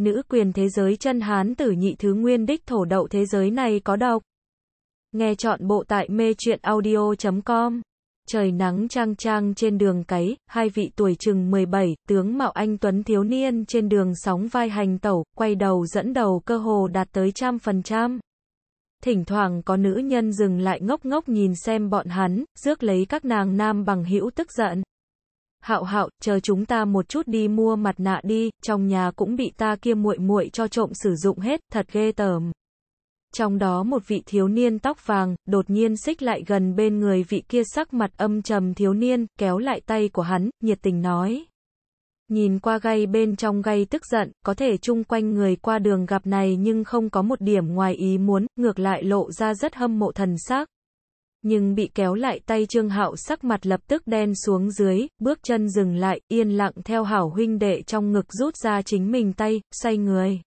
nữ quyền thế giới chân hán tử nhị thứ nguyên đích thổ đậu thế giới này có độc. Nghe chọn bộ tại mê truyện audio.com. Trời nắng trang trang trên đường cấy, hai vị tuổi chừng 17, tướng Mạo Anh Tuấn thiếu niên trên đường sóng vai hành tẩu, quay đầu dẫn đầu cơ hồ đạt tới trăm phần trăm. Thỉnh thoảng có nữ nhân dừng lại ngốc ngốc nhìn xem bọn hắn, rước lấy các nàng nam bằng hữu tức giận. Hạo Hạo, chờ chúng ta một chút đi mua mặt nạ đi, trong nhà cũng bị ta kia muội muội cho trộm sử dụng hết, thật ghê tởm. Trong đó một vị thiếu niên tóc vàng, đột nhiên xích lại gần bên người vị kia sắc mặt âm trầm thiếu niên, kéo lại tay của hắn, nhiệt tình nói. Nhìn qua gay bên trong gay tức giận, có thể chung quanh người qua đường gặp này nhưng không có một điểm ngoài ý muốn, ngược lại lộ ra rất hâm mộ thần sắc nhưng bị kéo lại tay Trương Hạo sắc mặt lập tức đen xuống dưới, bước chân dừng lại, yên lặng theo hảo huynh đệ trong ngực rút ra chính mình tay, say người.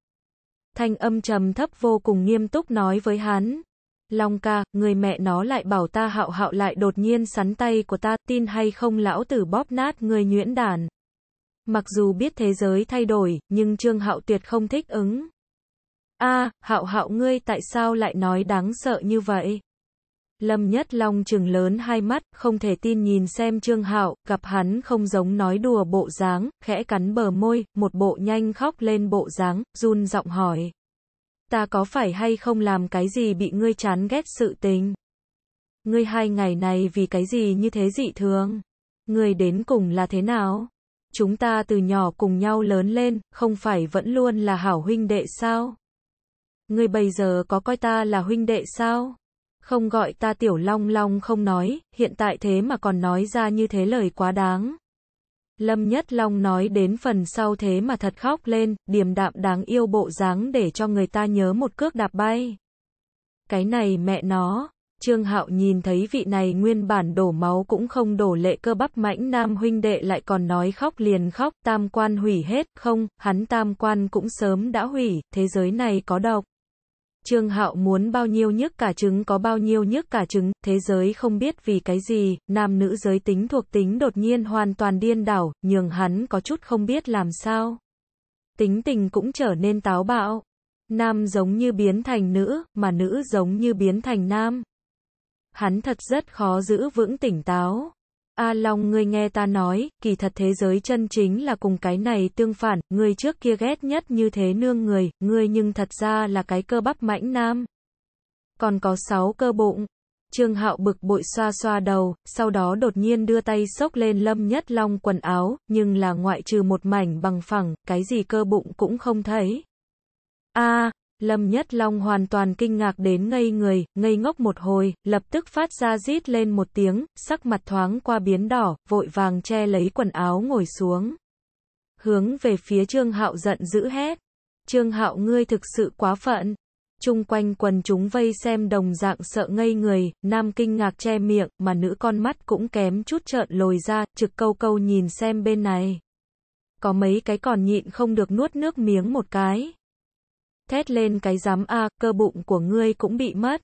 Thanh âm trầm thấp vô cùng nghiêm túc nói với hắn. Long ca, người mẹ nó lại bảo ta hạo hạo lại đột nhiên sắn tay của ta, tin hay không lão tử bóp nát người nhuyễn đàn. Mặc dù biết thế giới thay đổi, nhưng Trương Hạo tuyệt không thích ứng. a hạo hạo ngươi tại sao lại nói đáng sợ như vậy? Lâm Nhất Long trừng lớn hai mắt, không thể tin nhìn xem Trương Hạo, gặp hắn không giống nói đùa bộ dáng, khẽ cắn bờ môi, một bộ nhanh khóc lên bộ dáng, run giọng hỏi. Ta có phải hay không làm cái gì bị ngươi chán ghét sự tình? Ngươi hai ngày này vì cái gì như thế dị thường? Ngươi đến cùng là thế nào? Chúng ta từ nhỏ cùng nhau lớn lên, không phải vẫn luôn là hảo huynh đệ sao? Ngươi bây giờ có coi ta là huynh đệ sao? Không gọi ta tiểu long long không nói, hiện tại thế mà còn nói ra như thế lời quá đáng. Lâm Nhất Long nói đến phần sau thế mà thật khóc lên, điềm đạm đáng yêu bộ dáng để cho người ta nhớ một cước đạp bay. Cái này mẹ nó, Trương Hạo nhìn thấy vị này nguyên bản đổ máu cũng không đổ lệ cơ bắp mãnh nam huynh đệ lại còn nói khóc liền khóc, tam quan hủy hết, không, hắn tam quan cũng sớm đã hủy, thế giới này có độc. Trương Hạo muốn bao nhiêu nhức cả trứng có bao nhiêu nhức cả trứng, thế giới không biết vì cái gì, nam nữ giới tính thuộc tính đột nhiên hoàn toàn điên đảo, nhường hắn có chút không biết làm sao. Tính tình cũng trở nên táo bạo. Nam giống như biến thành nữ, mà nữ giống như biến thành nam. Hắn thật rất khó giữ vững tỉnh táo. A à, Long ngươi nghe ta nói, kỳ thật thế giới chân chính là cùng cái này tương phản, ngươi trước kia ghét nhất như thế nương người, ngươi nhưng thật ra là cái cơ bắp mãnh nam. Còn có sáu cơ bụng. Trương Hạo bực bội xoa xoa đầu, sau đó đột nhiên đưa tay xốc lên Lâm Nhất Long quần áo, nhưng là ngoại trừ một mảnh bằng phẳng, cái gì cơ bụng cũng không thấy. A, à, Lâm Nhất Long hoàn toàn kinh ngạc đến ngây người, ngây ngốc một hồi, lập tức phát ra rít lên một tiếng, sắc mặt thoáng qua biến đỏ, vội vàng che lấy quần áo ngồi xuống. Hướng về phía Trương Hạo giận dữ hét. Trương Hạo ngươi thực sự quá phận. Trung quanh quần chúng vây xem đồng dạng sợ ngây người, nam kinh ngạc che miệng, mà nữ con mắt cũng kém chút trợn lồi ra, trực câu câu nhìn xem bên này. Có mấy cái còn nhịn không được nuốt nước miếng một cái. Thét lên cái giám a, cơ bụng của ngươi cũng bị mất.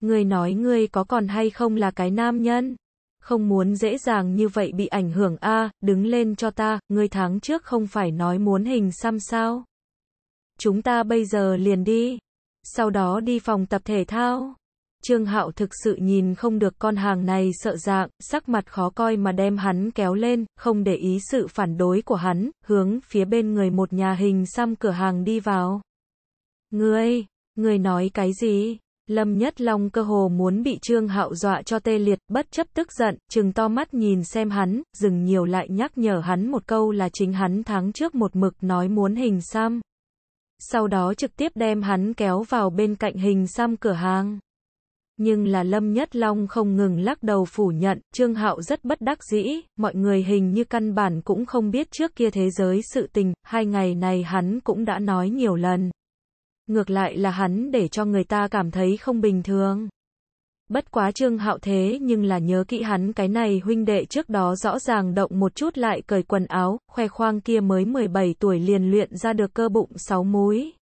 Ngươi nói ngươi có còn hay không là cái nam nhân? Không muốn dễ dàng như vậy bị ảnh hưởng a, đứng lên cho ta, ngươi tháng trước không phải nói muốn hình xăm sao? Chúng ta bây giờ liền đi. Sau đó đi phòng tập thể thao. Trương Hạo thực sự nhìn không được con hàng này sợ dạng, sắc mặt khó coi mà đem hắn kéo lên, không để ý sự phản đối của hắn, hướng phía bên người một nhà hình xăm cửa hàng đi vào. Ngươi, ngươi nói cái gì? Lâm Nhất Long cơ hồ muốn bị Trương Hạo dọa cho tê liệt, bất chấp tức giận, trừng to mắt nhìn xem hắn, dừng nhiều lại nhắc nhở hắn một câu là chính hắn tháng trước một mực nói muốn hình xăm. Sau đó trực tiếp đem hắn kéo vào bên cạnh hình xăm cửa hàng. Nhưng là Lâm Nhất Long không ngừng lắc đầu phủ nhận, Trương Hạo rất bất đắc dĩ, mọi người hình như căn bản cũng không biết trước kia thế giới sự tình, hai ngày này hắn cũng đã nói nhiều lần ngược lại là hắn để cho người ta cảm thấy không bình thường. Bất quá Trương Hạo thế nhưng là nhớ kỹ hắn cái này huynh đệ trước đó rõ ràng động một chút lại cởi quần áo, khoe khoang kia mới 17 tuổi liền luyện ra được cơ bụng 6 múi.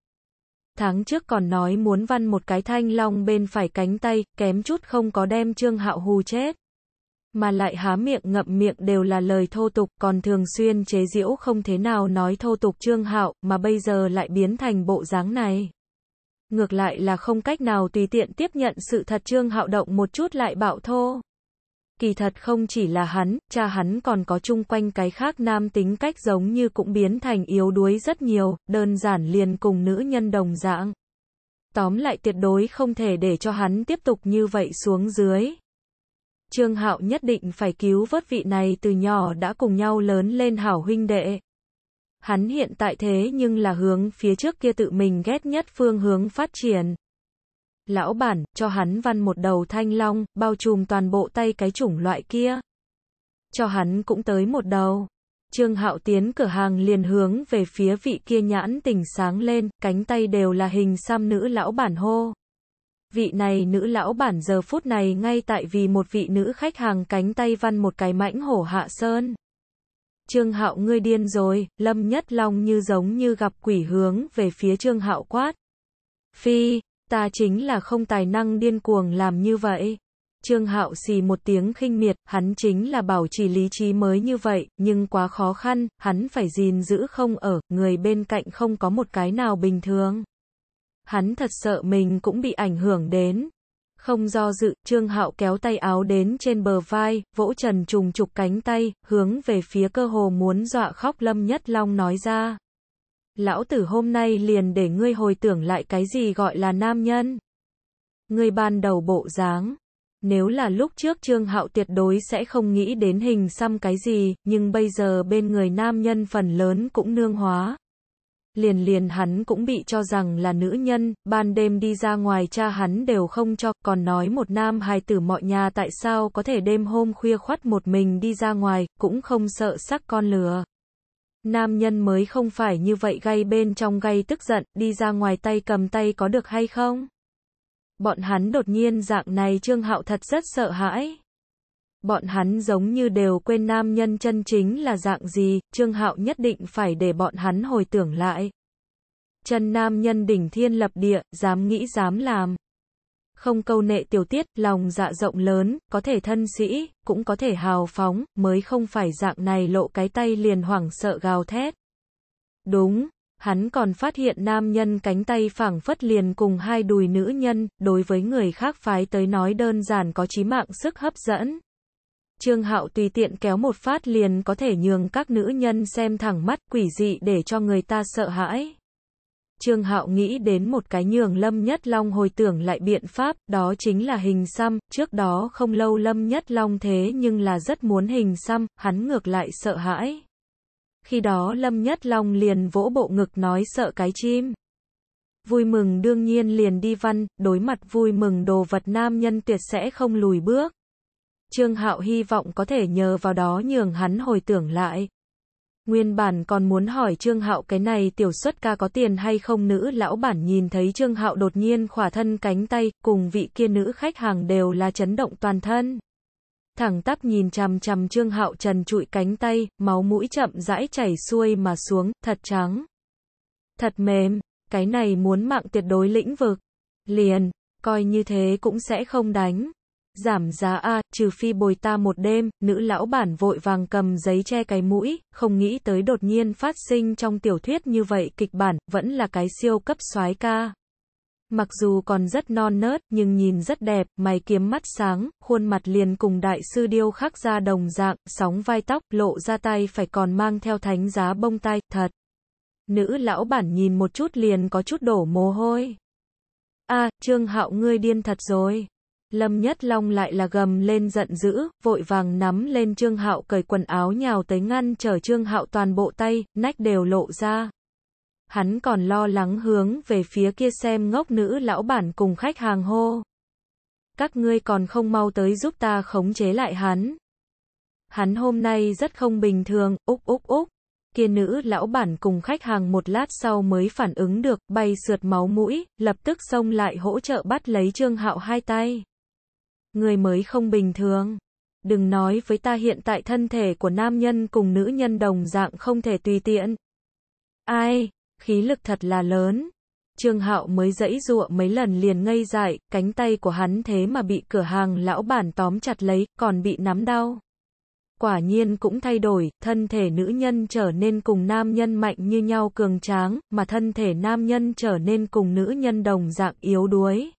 Tháng trước còn nói muốn văn một cái thanh long bên phải cánh tay, kém chút không có đem Trương Hạo hù chết mà lại há miệng ngậm miệng đều là lời thô tục, còn thường xuyên chế giễu không thế nào nói thô tục Trương Hạo, mà bây giờ lại biến thành bộ dáng này. Ngược lại là không cách nào tùy tiện tiếp nhận sự thật Trương Hạo động một chút lại bạo thô. Kỳ thật không chỉ là hắn, cha hắn còn có chung quanh cái khác nam tính cách giống như cũng biến thành yếu đuối rất nhiều, đơn giản liền cùng nữ nhân đồng dạng. Tóm lại tuyệt đối không thể để cho hắn tiếp tục như vậy xuống dưới. Trương Hạo nhất định phải cứu vớt vị này từ nhỏ đã cùng nhau lớn lên hảo huynh đệ. Hắn hiện tại thế nhưng là hướng phía trước kia tự mình ghét nhất phương hướng phát triển. Lão bản, cho hắn văn một đầu thanh long, bao trùm toàn bộ tay cái chủng loại kia. Cho hắn cũng tới một đầu. Trương Hạo tiến cửa hàng liền hướng về phía vị kia nhãn tình sáng lên, cánh tay đều là hình sam nữ lão bản hô. Vị này nữ lão bản giờ phút này ngay tại vì một vị nữ khách hàng cánh tay văn một cái mãnh hổ hạ sơn. Trương Hạo ngươi điên rồi, Lâm Nhất Long như giống như gặp quỷ hướng về phía Trương Hạo quát. Phi, ta chính là không tài năng điên cuồng làm như vậy. Trương Hạo xì một tiếng khinh miệt, hắn chính là bảo trì lý trí mới như vậy, nhưng quá khó khăn, hắn phải gìn giữ không ở, người bên cạnh không có một cái nào bình thường. Hắn thật sợ mình cũng bị ảnh hưởng đến. Không do dự, Trương Hạo kéo tay áo đến trên bờ vai, vỗ trần trùng trục cánh tay, hướng về phía cơ hồ muốn dọa khóc Lâm Nhất Long nói ra. Lão tử hôm nay liền để ngươi hồi tưởng lại cái gì gọi là nam nhân. Ngươi ban đầu bộ dáng. Nếu là lúc trước Trương Hạo tuyệt đối sẽ không nghĩ đến hình xăm cái gì, nhưng bây giờ bên người nam nhân phần lớn cũng nương hóa liền liền hắn cũng bị cho rằng là nữ nhân, ban đêm đi ra ngoài cha hắn đều không cho, còn nói một nam hài tử mọi nhà tại sao có thể đêm hôm khuya khoắt một mình đi ra ngoài, cũng không sợ sắc con lừa. Nam nhân mới không phải như vậy gay bên trong gay tức giận, đi ra ngoài tay cầm tay có được hay không? Bọn hắn đột nhiên dạng này Trương Hạo thật rất sợ hãi bọn hắn giống như đều quên nam nhân chân chính là dạng gì, Trương Hạo nhất định phải để bọn hắn hồi tưởng lại. Chân nam nhân đỉnh thiên lập địa, dám nghĩ dám làm. Không câu nệ tiểu tiết, lòng dạ rộng lớn, có thể thân sĩ, cũng có thể hào phóng, mới không phải dạng này lộ cái tay liền hoảng sợ gào thét. Đúng, hắn còn phát hiện nam nhân cánh tay phẳng phất liền cùng hai đùi nữ nhân, đối với người khác phái tới nói đơn giản có chí mạng sức hấp dẫn. Trương Hạo tùy tiện kéo một phát liền có thể nhường các nữ nhân xem thẳng mắt quỷ dị để cho người ta sợ hãi. Trương Hạo nghĩ đến một cái nhường Lâm Nhất Long hồi tưởng lại biện pháp, đó chính là hình xăm, trước đó không lâu Lâm Nhất Long thế nhưng là rất muốn hình xăm, hắn ngược lại sợ hãi. Khi đó Lâm Nhất Long liền vỗ bộ ngực nói sợ cái chim. Vui mừng đương nhiên liền đi văn, đối mặt vui mừng đồ vật nam nhân tuyệt sẽ không lùi bước. Trương Hạo hy vọng có thể nhờ vào đó nhường hắn hồi tưởng lại. Nguyên bản còn muốn hỏi Trương Hạo cái này tiểu xuất ca có tiền hay không nữ lão bản nhìn thấy Trương Hạo đột nhiên khỏa thân cánh tay, cùng vị kia nữ khách hàng đều là chấn động toàn thân. Thẳng tắp nhìn chằm chằm Trương Hạo trần trụi cánh tay, máu mũi chậm rãi chảy xuôi mà xuống, thật trắng. Thật mềm, cái này muốn mạng tuyệt đối lĩnh vực. Liền, coi như thế cũng sẽ không đánh. Giảm giá a, trừ phi bồi ta một đêm, nữ lão bản vội vàng cầm giấy che cái mũi, không nghĩ tới đột nhiên phát sinh trong tiểu thuyết như vậy kịch bản, vẫn là cái siêu cấp soái ca. Mặc dù còn rất non nớt, nhưng nhìn rất đẹp, mày kiếm mắt sáng, khuôn mặt liền cùng đại sư điêu khắc ra đồng dạng, sóng vai tóc, lộ ra tay phải còn mang theo thánh giá bông tai, thật. Nữ lão bản nhìn một chút liền có chút đổ mồ hôi. a Trương Hạo ngươi điên thật rồi. Lâm Nhất Long lại là gầm lên giận dữ, vội vàng nắm lên Trương Hạo cởi quần áo nhào tới ngăn chở Trương Hạo toàn bộ tay, nách đều lộ ra. Hắn còn lo lắng hướng về phía kia xem ngốc nữ lão bản cùng khách hàng hô. Các ngươi còn không mau tới giúp ta khống chế lại hắn. Hắn hôm nay rất không bình thường, úc úc úc. Kia nữ lão bản cùng khách hàng một lát sau mới phản ứng được, bay sượt máu mũi, lập tức xông lại hỗ trợ bắt lấy Trương Hạo hai tay. Người mới không bình thường. Đừng nói với ta hiện tại thân thể của nam nhân cùng nữ nhân đồng dạng không thể tùy tiện. Ai, khí lực thật là lớn. Trương Hạo mới dẫy dụa mấy lần liền ngây dại, cánh tay của hắn thế mà bị cửa hàng lão bản tóm chặt lấy, còn bị nắm đau. Quả nhiên cũng thay đổi, thân thể nữ nhân trở nên cùng nam nhân mạnh như nhau cường tráng, mà thân thể nam nhân trở nên cùng nữ nhân đồng dạng yếu đuối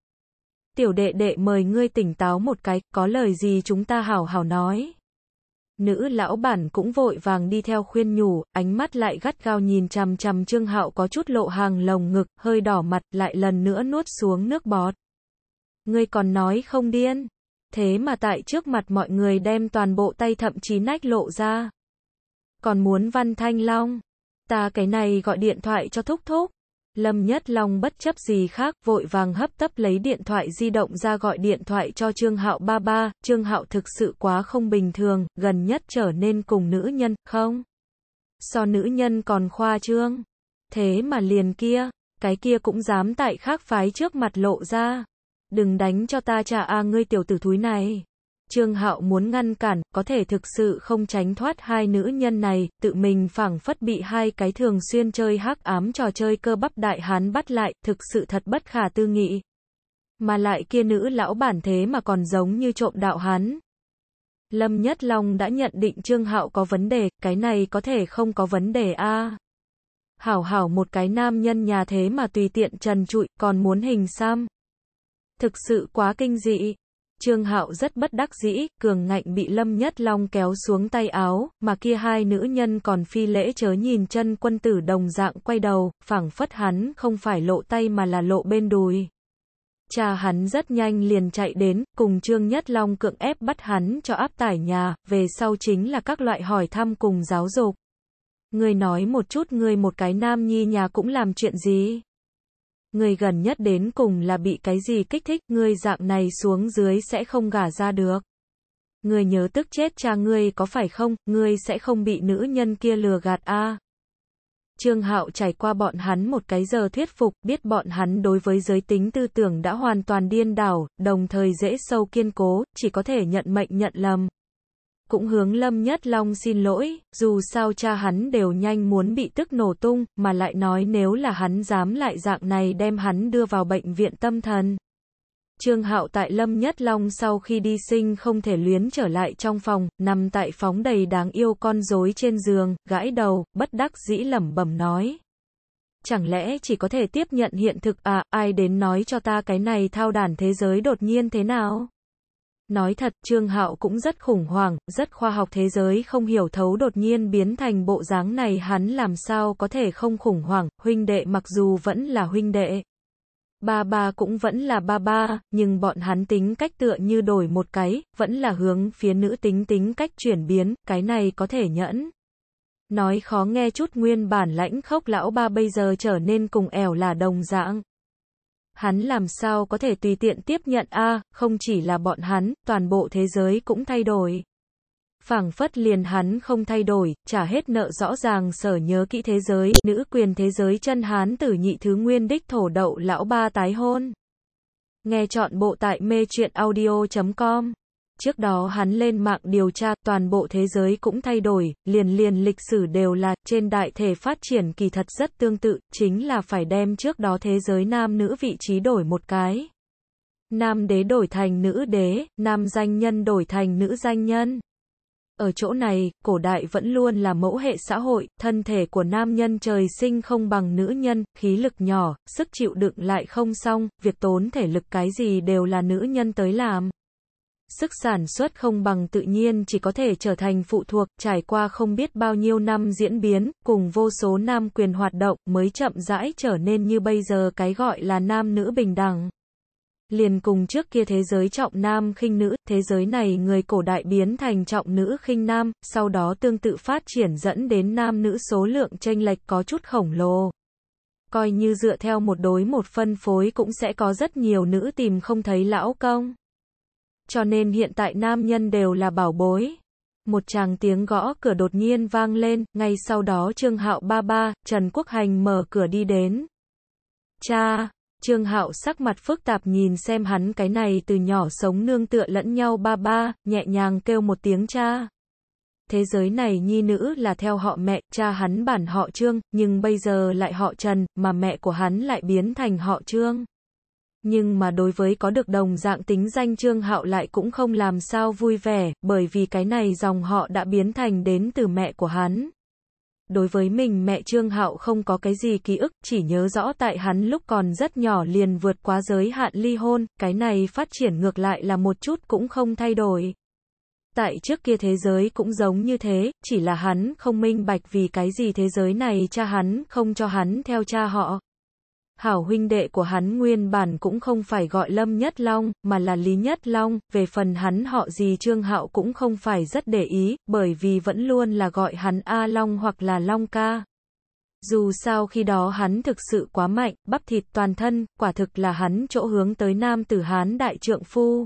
tiểu đệ đệ mời ngươi tỉnh táo một cái, có lời gì chúng ta hảo hảo nói. Nữ lão bản cũng vội vàng đi theo khuyên nhủ, ánh mắt lại gắt gao nhìn chằm chằm Trương Hạo có chút lộ hàng lồng ngực, hơi đỏ mặt, lại lần nữa nuốt xuống nước bọt. Ngươi còn nói không điên. Thế mà tại trước mặt mọi người đem toàn bộ tay thậm chí nách lộ ra. Còn muốn văn thanh long. Ta cái này gọi điện thoại cho thúc thúc. Lâm Nhất Long bất chấp gì khác, vội vàng hấp tấp lấy điện thoại di động ra gọi điện thoại cho Trương Hạo ba ba, Trương Hạo thực sự quá không bình thường, gần nhất trở nên cùng nữ nhân, không? So nữ nhân còn khoa trương. Thế mà liền kia, cái kia cũng dám tại khác phái trước mặt lộ ra. Đừng đánh cho ta trả a ngươi tiểu tử thúi này. Trương Hạo muốn ngăn cản, có thể thực sự không tránh thoát hai nữ nhân này, tự mình phảng phất bị hai cái thường xuyên chơi hắc ám trò chơi cơ bắp đại hán bắt lại, thực sự thật bất khả tư nghị. Mà lại kia nữ lão bản thế mà còn giống như trộm đạo hán. Lâm Nhất Long đã nhận định Trương Hạo có vấn đề, cái này có thể không có vấn đề a. Hảo hảo một cái nam nhân nhà thế mà tùy tiện trần trụi, còn muốn hình sam. Thực sự quá kinh dị. Trương Hạo rất bất đắc dĩ, cường ngạnh bị Lâm Nhất Long kéo xuống tay áo, mà kia hai nữ nhân còn phi lễ chớ nhìn chân quân tử đồng dạng quay đầu, phảng phất hắn không phải lộ tay mà là lộ bên đùi. Cha hắn rất nhanh liền chạy đến, cùng Trương Nhất Long cưỡng ép bắt hắn cho áp tải nhà, về sau chính là các loại hỏi thăm cùng giáo dục. Người nói một chút người một cái nam nhi nhà cũng làm chuyện gì? người gần nhất đến cùng là bị cái gì kích thích, ngươi dạng này xuống dưới sẽ không gả ra được. Ngươi nhớ tức chết cha ngươi có phải không, ngươi sẽ không bị nữ nhân kia lừa gạt a. À? Trương Hạo trải qua bọn hắn một cái giờ thuyết phục, biết bọn hắn đối với giới tính tư tưởng đã hoàn toàn điên đảo, đồng thời dễ sâu kiên cố, chỉ có thể nhận mệnh nhận lầm cũng hướng Lâm Nhất Long xin lỗi, dù sao cha hắn đều nhanh muốn bị tức nổ tung, mà lại nói nếu là hắn dám lại dạng này đem hắn đưa vào bệnh viện tâm thần. Trương Hạo tại Lâm Nhất Long sau khi đi sinh không thể luyến trở lại trong phòng, nằm tại phóng đầy đáng yêu con rối trên giường, gãi đầu, bất đắc dĩ lẩm bẩm nói. Chẳng lẽ chỉ có thể tiếp nhận hiện thực à, ai đến nói cho ta cái này thao đàn thế giới đột nhiên thế nào? Nói thật, Trương Hạo cũng rất khủng hoảng, rất khoa học thế giới không hiểu thấu đột nhiên biến thành bộ dáng này hắn làm sao có thể không khủng hoảng, huynh đệ mặc dù vẫn là huynh đệ. Ba ba cũng vẫn là ba ba, nhưng bọn hắn tính cách tựa như đổi một cái, vẫn là hướng phía nữ tính tính cách chuyển biến, cái này có thể nhẫn. Nói khó nghe chút nguyên bản lãnh khốc lão ba bây giờ trở nên cùng ẻo là đồng dạng hắn làm sao có thể tùy tiện tiếp nhận a, không chỉ là bọn hắn, toàn bộ thế giới cũng thay đổi. Phảng phất liền hắn không thay đổi, trả hết nợ rõ ràng sở nhớ kỹ thế giới, nữ quyền thế giới chân hán tử nhị thứ nguyên đích thổ đậu lão ba tái hôn. Nghe chọn bộ tại mê truyện audio.com trước đó hắn lên mạng điều tra, toàn bộ thế giới cũng thay đổi, liền liền lịch sử đều là, trên đại thể phát triển kỳ thật rất tương tự, chính là phải đem trước đó thế giới nam nữ vị trí đổi một cái. Nam đế đổi thành nữ đế, nam danh nhân đổi thành nữ danh nhân. Ở chỗ này, cổ đại vẫn luôn là mẫu hệ xã hội, thân thể của nam nhân trời sinh không bằng nữ nhân, khí lực nhỏ, sức chịu đựng lại không xong, việc tốn thể lực cái gì đều là nữ nhân tới làm sức sản xuất không bằng tự nhiên chỉ có thể trở thành phụ thuộc, trải qua không biết bao nhiêu năm diễn biến, cùng vô số nam quyền hoạt động mới chậm rãi trở nên như bây giờ cái gọi là nam nữ bình đẳng. Liền cùng trước kia thế giới trọng nam khinh nữ, thế giới này người cổ đại biến thành trọng nữ khinh nam, sau đó tương tự phát triển dẫn đến nam nữ số lượng chênh lệch có chút khổng lồ coi như dựa theo một đối một phân phối cũng sẽ có rất nhiều nữ tìm không thấy lão công cho nên hiện tại nam nhân đều là bảo bối. Một chàng tiếng gõ cửa đột nhiên vang lên, ngay sau đó Trương Hạo ba ba, Trần Quốc Hành mở cửa đi đến. Cha, Trương Hạo sắc mặt phức tạp nhìn xem hắn cái này từ nhỏ sống nương tựa lẫn nhau ba ba, nhẹ nhàng kêu một tiếng cha. Thế giới này nhi nữ là theo họ mẹ, cha hắn bản họ Trương, nhưng bây giờ lại họ Trần, mà mẹ của hắn lại biến thành họ Trương nhưng mà đối với có được đồng dạng tính danh Trương Hạo lại cũng không làm sao vui vẻ, bởi vì cái này dòng họ đã biến thành đến từ mẹ của hắn. Đối với mình mẹ Trương Hạo không có cái gì ký ức, chỉ nhớ rõ tại hắn lúc còn rất nhỏ liền vượt quá giới hạn ly hôn, cái này phát triển ngược lại là một chút cũng không thay đổi. Tại trước kia thế giới cũng giống như thế, chỉ là hắn không minh bạch vì cái gì thế giới này cha hắn không cho hắn theo cha họ hảo huynh đệ của hắn nguyên bản cũng không phải gọi Lâm Nhất Long, mà là Lý Nhất Long, về phần hắn họ gì Trương Hạo cũng không phải rất để ý, bởi vì vẫn luôn là gọi hắn A Long hoặc là Long Ca. Dù sao khi đó hắn thực sự quá mạnh, bắp thịt toàn thân, quả thực là hắn chỗ hướng tới nam tử hán đại trượng phu.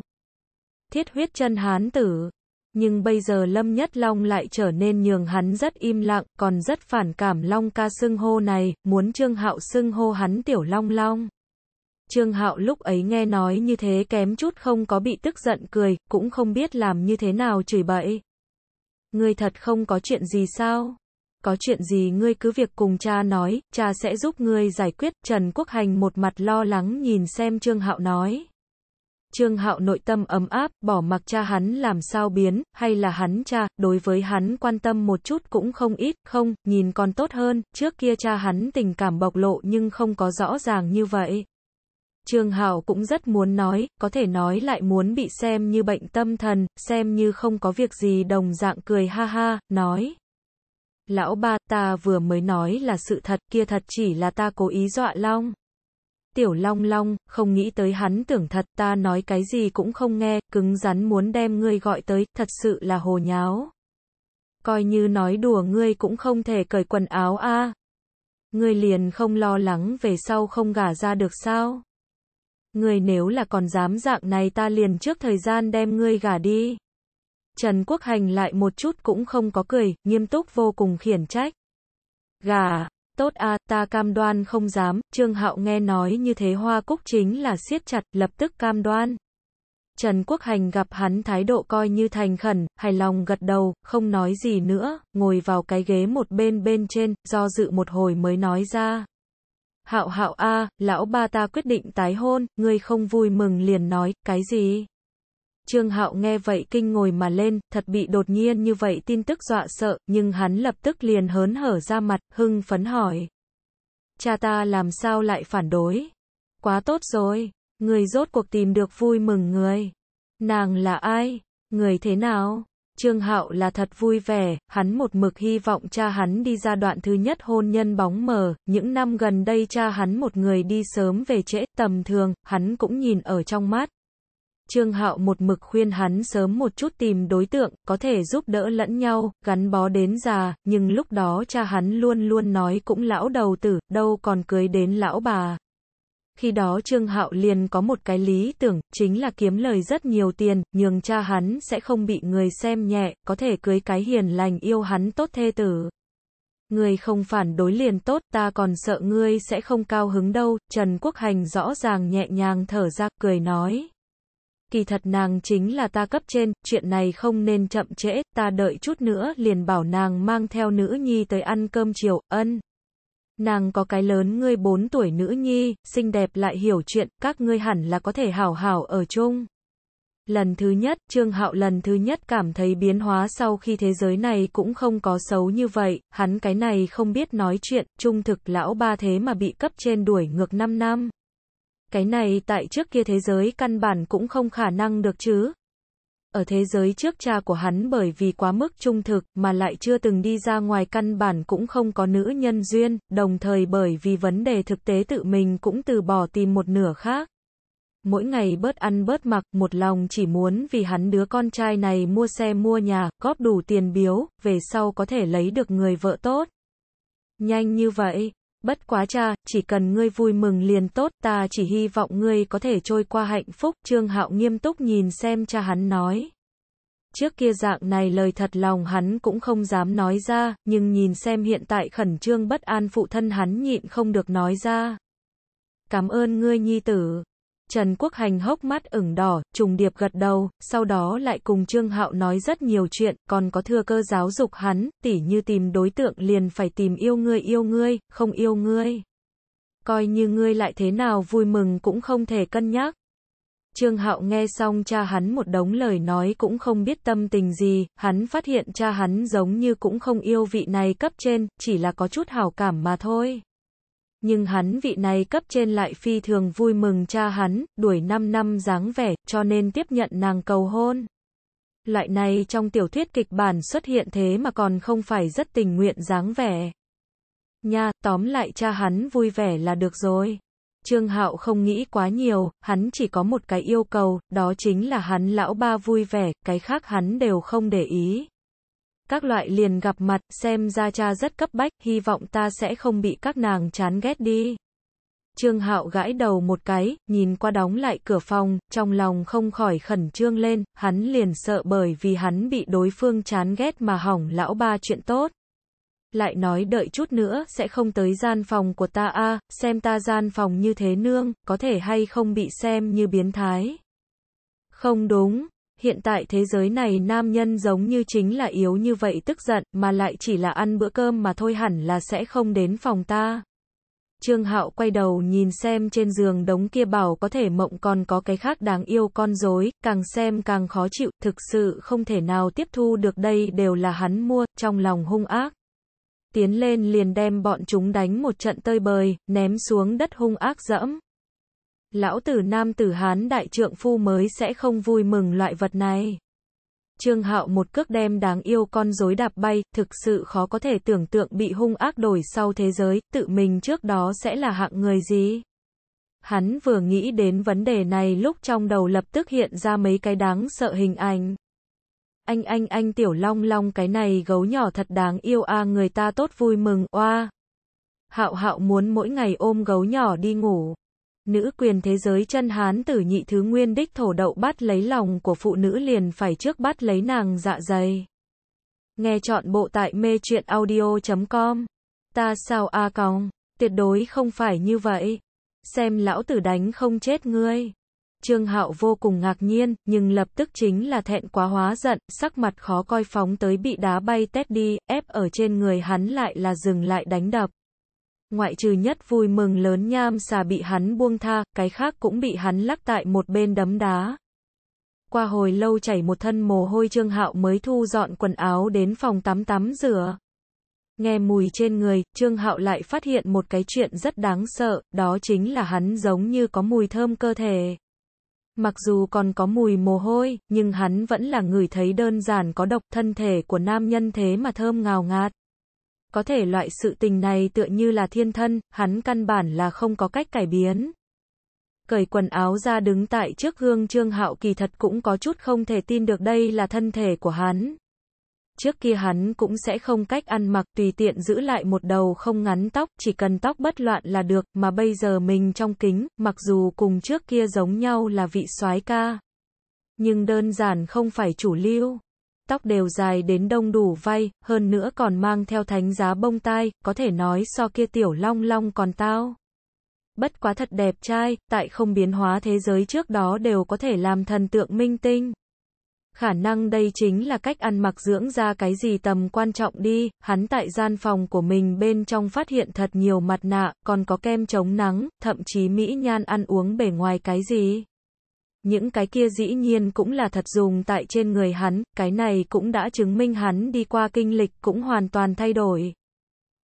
Thiết huyết chân hán tử, nhưng bây giờ Lâm Nhất Long lại trở nên nhường hắn rất im lặng, còn rất phản cảm Long ca xưng hô này, muốn Trương Hạo xưng hô hắn Tiểu Long Long. Trương Hạo lúc ấy nghe nói như thế kém chút không có bị tức giận cười, cũng không biết làm như thế nào chửi bậy. Ngươi thật không có chuyện gì sao? Có chuyện gì ngươi cứ việc cùng cha nói, cha sẽ giúp ngươi giải quyết. Trần Quốc Hành một mặt lo lắng nhìn xem Trương Hạo nói. Trương Hạo nội tâm ấm áp, bỏ mặc cha hắn làm sao biến, hay là hắn cha, đối với hắn quan tâm một chút cũng không ít, không, nhìn còn tốt hơn, trước kia cha hắn tình cảm bộc lộ nhưng không có rõ ràng như vậy. Trương Hạo cũng rất muốn nói, có thể nói lại muốn bị xem như bệnh tâm thần, xem như không có việc gì đồng dạng cười ha ha, nói. Lão ba ta vừa mới nói là sự thật kia thật chỉ là ta cố ý dọa long. Tiểu Long Long, không nghĩ tới hắn tưởng thật, ta nói cái gì cũng không nghe, cứng rắn muốn đem ngươi gọi tới, thật sự là hồ nháo. Coi như nói đùa ngươi cũng không thể cởi quần áo a. À. Ngươi liền không lo lắng về sau không gả ra được sao? Ngươi nếu là còn dám dạng này ta liền trước thời gian đem ngươi gả đi. Trần Quốc Hành lại một chút cũng không có cười, nghiêm túc vô cùng khiển trách. Gà, tốt a, à, ta cam đoan không dám, Trương Hạo nghe nói như thế hoa cúc chính là siết chặt, lập tức cam đoan. Trần Quốc Hành gặp hắn thái độ coi như thành khẩn, hài lòng gật đầu, không nói gì nữa, ngồi vào cái ghế một bên bên trên, do dự một hồi mới nói ra. Hạo hạo a, lão ba ta quyết định tái hôn, ngươi không vui mừng liền nói, cái gì? Trương Hạo nghe vậy kinh ngồi mà lên, thật bị đột nhiên như vậy tin tức dọa sợ, nhưng hắn lập tức liền hớn hở ra mặt, hưng phấn hỏi. Cha ta làm sao lại phản đối? Quá tốt rồi, người rốt cuộc tìm được vui mừng người. Nàng là ai? Người thế nào? Trương Hạo là thật vui vẻ, hắn một mực hy vọng cha hắn đi ra đoạn thứ nhất hôn nhân bóng mờ, những năm gần đây cha hắn một người đi sớm về trễ, tầm thường, hắn cũng nhìn ở trong mắt, Trương Hạo một mực khuyên hắn sớm một chút tìm đối tượng, có thể giúp đỡ lẫn nhau, gắn bó đến già, nhưng lúc đó cha hắn luôn luôn nói cũng lão đầu tử, đâu còn cưới đến lão bà. Khi đó Trương Hạo liền có một cái lý tưởng, chính là kiếm lời rất nhiều tiền, nhưng cha hắn sẽ không bị người xem nhẹ, có thể cưới cái hiền lành yêu hắn tốt thê tử. Người không phản đối liền tốt, ta còn sợ ngươi sẽ không cao hứng đâu, Trần Quốc Hành rõ ràng nhẹ nhàng thở ra, cười nói kỳ thật nàng chính là ta cấp trên, chuyện này không nên chậm trễ, ta đợi chút nữa liền bảo nàng mang theo nữ nhi tới ăn cơm chiều, ân. Nàng có cái lớn ngươi 4 tuổi nữ nhi, xinh đẹp lại hiểu chuyện, các ngươi hẳn là có thể hảo hảo ở chung. Lần thứ nhất, Trương Hạo lần thứ nhất cảm thấy biến hóa sau khi thế giới này cũng không có xấu như vậy, hắn cái này không biết nói chuyện, trung thực lão ba thế mà bị cấp trên đuổi ngược 5 năm. Cái này tại trước kia thế giới căn bản cũng không khả năng được chứ. Ở thế giới trước cha của hắn bởi vì quá mức trung thực mà lại chưa từng đi ra ngoài căn bản cũng không có nữ nhân duyên, đồng thời bởi vì vấn đề thực tế tự mình cũng từ bỏ tìm một nửa khác mỗi ngày bớt ăn bớt mặc, một lòng chỉ muốn vì hắn đứa con trai này mua xe mua nhà, góp đủ tiền biếu, về sau có thể lấy được người vợ tốt. Nhanh như vậy, Bất quá cha, chỉ cần ngươi vui mừng liền tốt, ta chỉ hy vọng ngươi có thể trôi qua hạnh phúc. Trương Hạo nghiêm túc nhìn xem cha hắn nói. Trước kia dạng này lời thật lòng hắn cũng không dám nói ra, nhưng nhìn xem hiện tại khẩn trương bất an phụ thân hắn nhịn không được nói ra. Cảm ơn ngươi nhi tử. Trần Quốc Hành hốc mắt ửng đỏ, trùng điệp gật đầu, sau đó lại cùng Trương Hạo nói rất nhiều chuyện, còn có thừa cơ giáo dục hắn, tỉ như tìm đối tượng liền phải tìm yêu ngươi yêu ngươi, không yêu ngươi. Coi như ngươi lại thế nào vui mừng cũng không thể cân nhắc. Trương Hạo nghe xong cha hắn một đống lời nói cũng không biết tâm tình gì, hắn phát hiện cha hắn giống như cũng không yêu vị này cấp trên, chỉ là có chút hảo cảm mà thôi nhưng hắn vị này cấp trên lại phi thường vui mừng cha hắn, đuổi 5 năm dáng vẻ, cho nên tiếp nhận nàng cầu hôn. Loại này trong tiểu thuyết kịch bản xuất hiện thế mà còn không phải rất tình nguyện dáng vẻ. Nha, tóm lại cha hắn vui vẻ là được rồi. Trương Hạo không nghĩ quá nhiều, hắn chỉ có một cái yêu cầu, đó chính là hắn lão ba vui vẻ, cái khác hắn đều không để ý các loại liền gặp mặt, xem ra cha rất cấp bách, hy vọng ta sẽ không bị các nàng chán ghét đi. Trương Hạo gãi đầu một cái, nhìn qua đóng lại cửa phòng, trong lòng không khỏi khẩn trương lên, hắn liền sợ bởi vì hắn bị đối phương chán ghét mà hỏng lão ba chuyện tốt. Lại nói đợi chút nữa sẽ không tới gian phòng của ta a, xem ta gian phòng như thế nương, có thể hay không bị xem như biến thái. Không đúng, Hiện tại thế giới này nam nhân giống như chính là yếu như vậy tức giận, mà lại chỉ là ăn bữa cơm mà thôi hẳn là sẽ không đến phòng ta. Trương Hạo quay đầu nhìn xem trên giường đống kia bảo có thể mộng còn có cái khác đáng yêu con rối, càng xem càng khó chịu, thực sự không thể nào tiếp thu được đây đều là hắn mua, trong lòng hung ác. Tiến lên liền đem bọn chúng đánh một trận tơi bời, ném xuống đất hung ác dẫm lão tử nam tử hán đại trượng phu mới sẽ không vui mừng loại vật này. Trương Hạo một cước đem đáng yêu con rối đạp bay, thực sự khó có thể tưởng tượng bị hung ác đổi sau thế giới, tự mình trước đó sẽ là hạng người gì. Hắn vừa nghĩ đến vấn đề này lúc trong đầu lập tức hiện ra mấy cái đáng sợ hình ảnh. Anh anh anh tiểu long long cái này gấu nhỏ thật đáng yêu a người ta tốt vui mừng oa. Hạo hạo muốn mỗi ngày ôm gấu nhỏ đi ngủ. Nữ quyền thế giới chân hán tử nhị thứ nguyên đích thổ đậu bắt lấy lòng của phụ nữ liền phải trước bắt lấy nàng dạ dày. Nghe chọn bộ tại mê chuyện audio.com. Ta sao a còng, tuyệt đối không phải như vậy. Xem lão tử đánh không chết ngươi. Trương Hạo vô cùng ngạc nhiên, nhưng lập tức chính là thẹn quá hóa giận, sắc mặt khó coi phóng tới bị đá bay tét đi, ép ở trên người hắn lại là dừng lại đánh đập ngoại trừ nhất vui mừng lớn nham xà bị hắn buông tha, cái khác cũng bị hắn lắc tại một bên đấm đá. Qua hồi lâu chảy một thân mồ hôi Trương Hạo mới thu dọn quần áo đến phòng tắm tắm rửa. Nghe mùi trên người, Trương Hạo lại phát hiện một cái chuyện rất đáng sợ, đó chính là hắn giống như có mùi thơm cơ thể. Mặc dù còn có mùi mồ hôi, nhưng hắn vẫn là người thấy đơn giản có độc thân thể của nam nhân thế mà thơm ngào ngạt có thể loại sự tình này tựa như là thiên thân, hắn căn bản là không có cách cải biến. Cởi quần áo ra đứng tại trước gương Trương Hạo kỳ thật cũng có chút không thể tin được đây là thân thể của hắn. Trước kia hắn cũng sẽ không cách ăn mặc tùy tiện giữ lại một đầu không ngắn tóc, chỉ cần tóc bất loạn là được, mà bây giờ mình trong kính, mặc dù cùng trước kia giống nhau là vị soái ca. Nhưng đơn giản không phải chủ lưu tóc đều dài đến đông đủ vai, hơn nữa còn mang theo thánh giá bông tai, có thể nói so kia tiểu long long còn tao. Bất quá thật đẹp trai, tại không biến hóa thế giới trước đó đều có thể làm thần tượng minh tinh. Khả năng đây chính là cách ăn mặc dưỡng ra cái gì tầm quan trọng đi, hắn tại gian phòng của mình bên trong phát hiện thật nhiều mặt nạ, còn có kem chống nắng, thậm chí mỹ nhan ăn uống bề ngoài cái gì những cái kia dĩ nhiên cũng là thật dùng tại trên người hắn, cái này cũng đã chứng minh hắn đi qua kinh lịch cũng hoàn toàn thay đổi.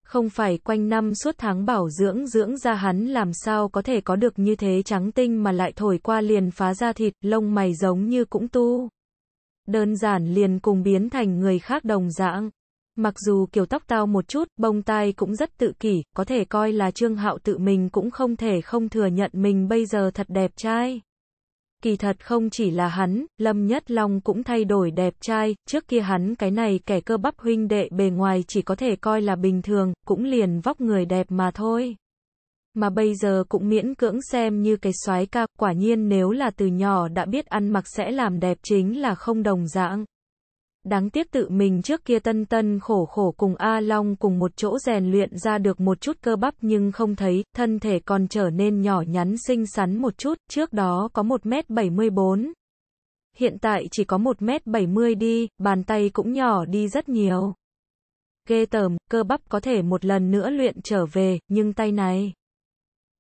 Không phải quanh năm suốt tháng bảo dưỡng dưỡng ra hắn làm sao có thể có được như thế trắng tinh mà lại thổi qua liền phá ra thịt, lông mày giống như cũng tu. Đơn giản liền cùng biến thành người khác đồng dạng. Mặc dù kiểu tóc tao một chút, bông tai cũng rất tự kỷ, có thể coi là trương hạo tự mình cũng không thể không thừa nhận mình bây giờ thật đẹp trai. Kỳ thật không chỉ là hắn, Lâm Nhất Long cũng thay đổi đẹp trai, trước kia hắn cái này kẻ cơ bắp huynh đệ bề ngoài chỉ có thể coi là bình thường, cũng liền vóc người đẹp mà thôi. Mà bây giờ cũng miễn cưỡng xem như cái soái ca, quả nhiên nếu là từ nhỏ đã biết ăn mặc sẽ làm đẹp chính là không đồng dạng. Đáng tiếc tự mình trước kia tân tân khổ khổ cùng A Long cùng một chỗ rèn luyện ra được một chút cơ bắp nhưng không thấy, thân thể còn trở nên nhỏ nhắn xinh xắn một chút, trước đó có 1m74. Hiện tại chỉ có 1m70 đi, bàn tay cũng nhỏ đi rất nhiều. Ghê tởm, cơ bắp có thể một lần nữa luyện trở về, nhưng tay này.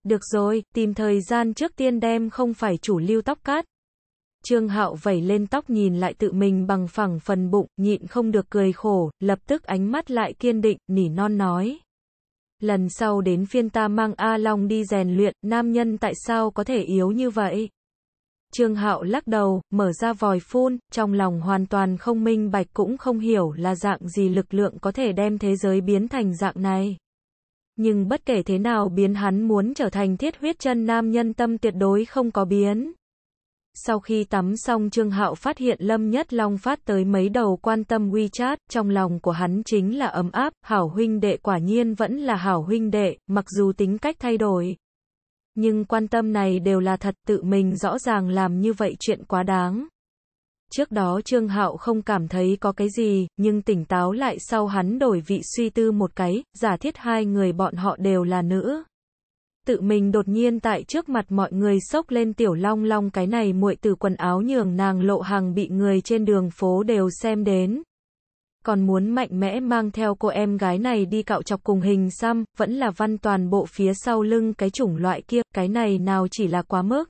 Được rồi, tìm thời gian trước tiên đem không phải chủ lưu tóc cát, Trương Hạo vẩy lên tóc nhìn lại tự mình bằng phẳng phần bụng, nhịn không được cười khổ, lập tức ánh mắt lại kiên định, nỉ non nói. Lần sau đến phiên ta mang A Long đi rèn luyện, nam nhân tại sao có thể yếu như vậy? Trương Hạo lắc đầu, mở ra vòi phun, trong lòng hoàn toàn không minh bạch cũng không hiểu là dạng gì lực lượng có thể đem thế giới biến thành dạng này. Nhưng bất kể thế nào biến hắn muốn trở thành thiết huyết chân nam nhân tâm tuyệt đối không có biến. Sau khi tắm xong Trương Hạo phát hiện Lâm Nhất Long phát tới mấy đầu quan tâm WeChat, trong lòng của hắn chính là ấm áp, hảo huynh đệ quả nhiên vẫn là hảo huynh đệ, mặc dù tính cách thay đổi. Nhưng quan tâm này đều là thật tự mình rõ ràng làm như vậy chuyện quá đáng. Trước đó Trương Hạo không cảm thấy có cái gì, nhưng tỉnh táo lại sau hắn đổi vị suy tư một cái, giả thiết hai người bọn họ đều là nữ tự mình đột nhiên tại trước mặt mọi người sốc lên tiểu long long cái này muội từ quần áo nhường nàng lộ hàng bị người trên đường phố đều xem đến. Còn muốn mạnh mẽ mang theo cô em gái này đi cạo chọc cùng hình xăm, vẫn là văn toàn bộ phía sau lưng cái chủng loại kia, cái này nào chỉ là quá mức.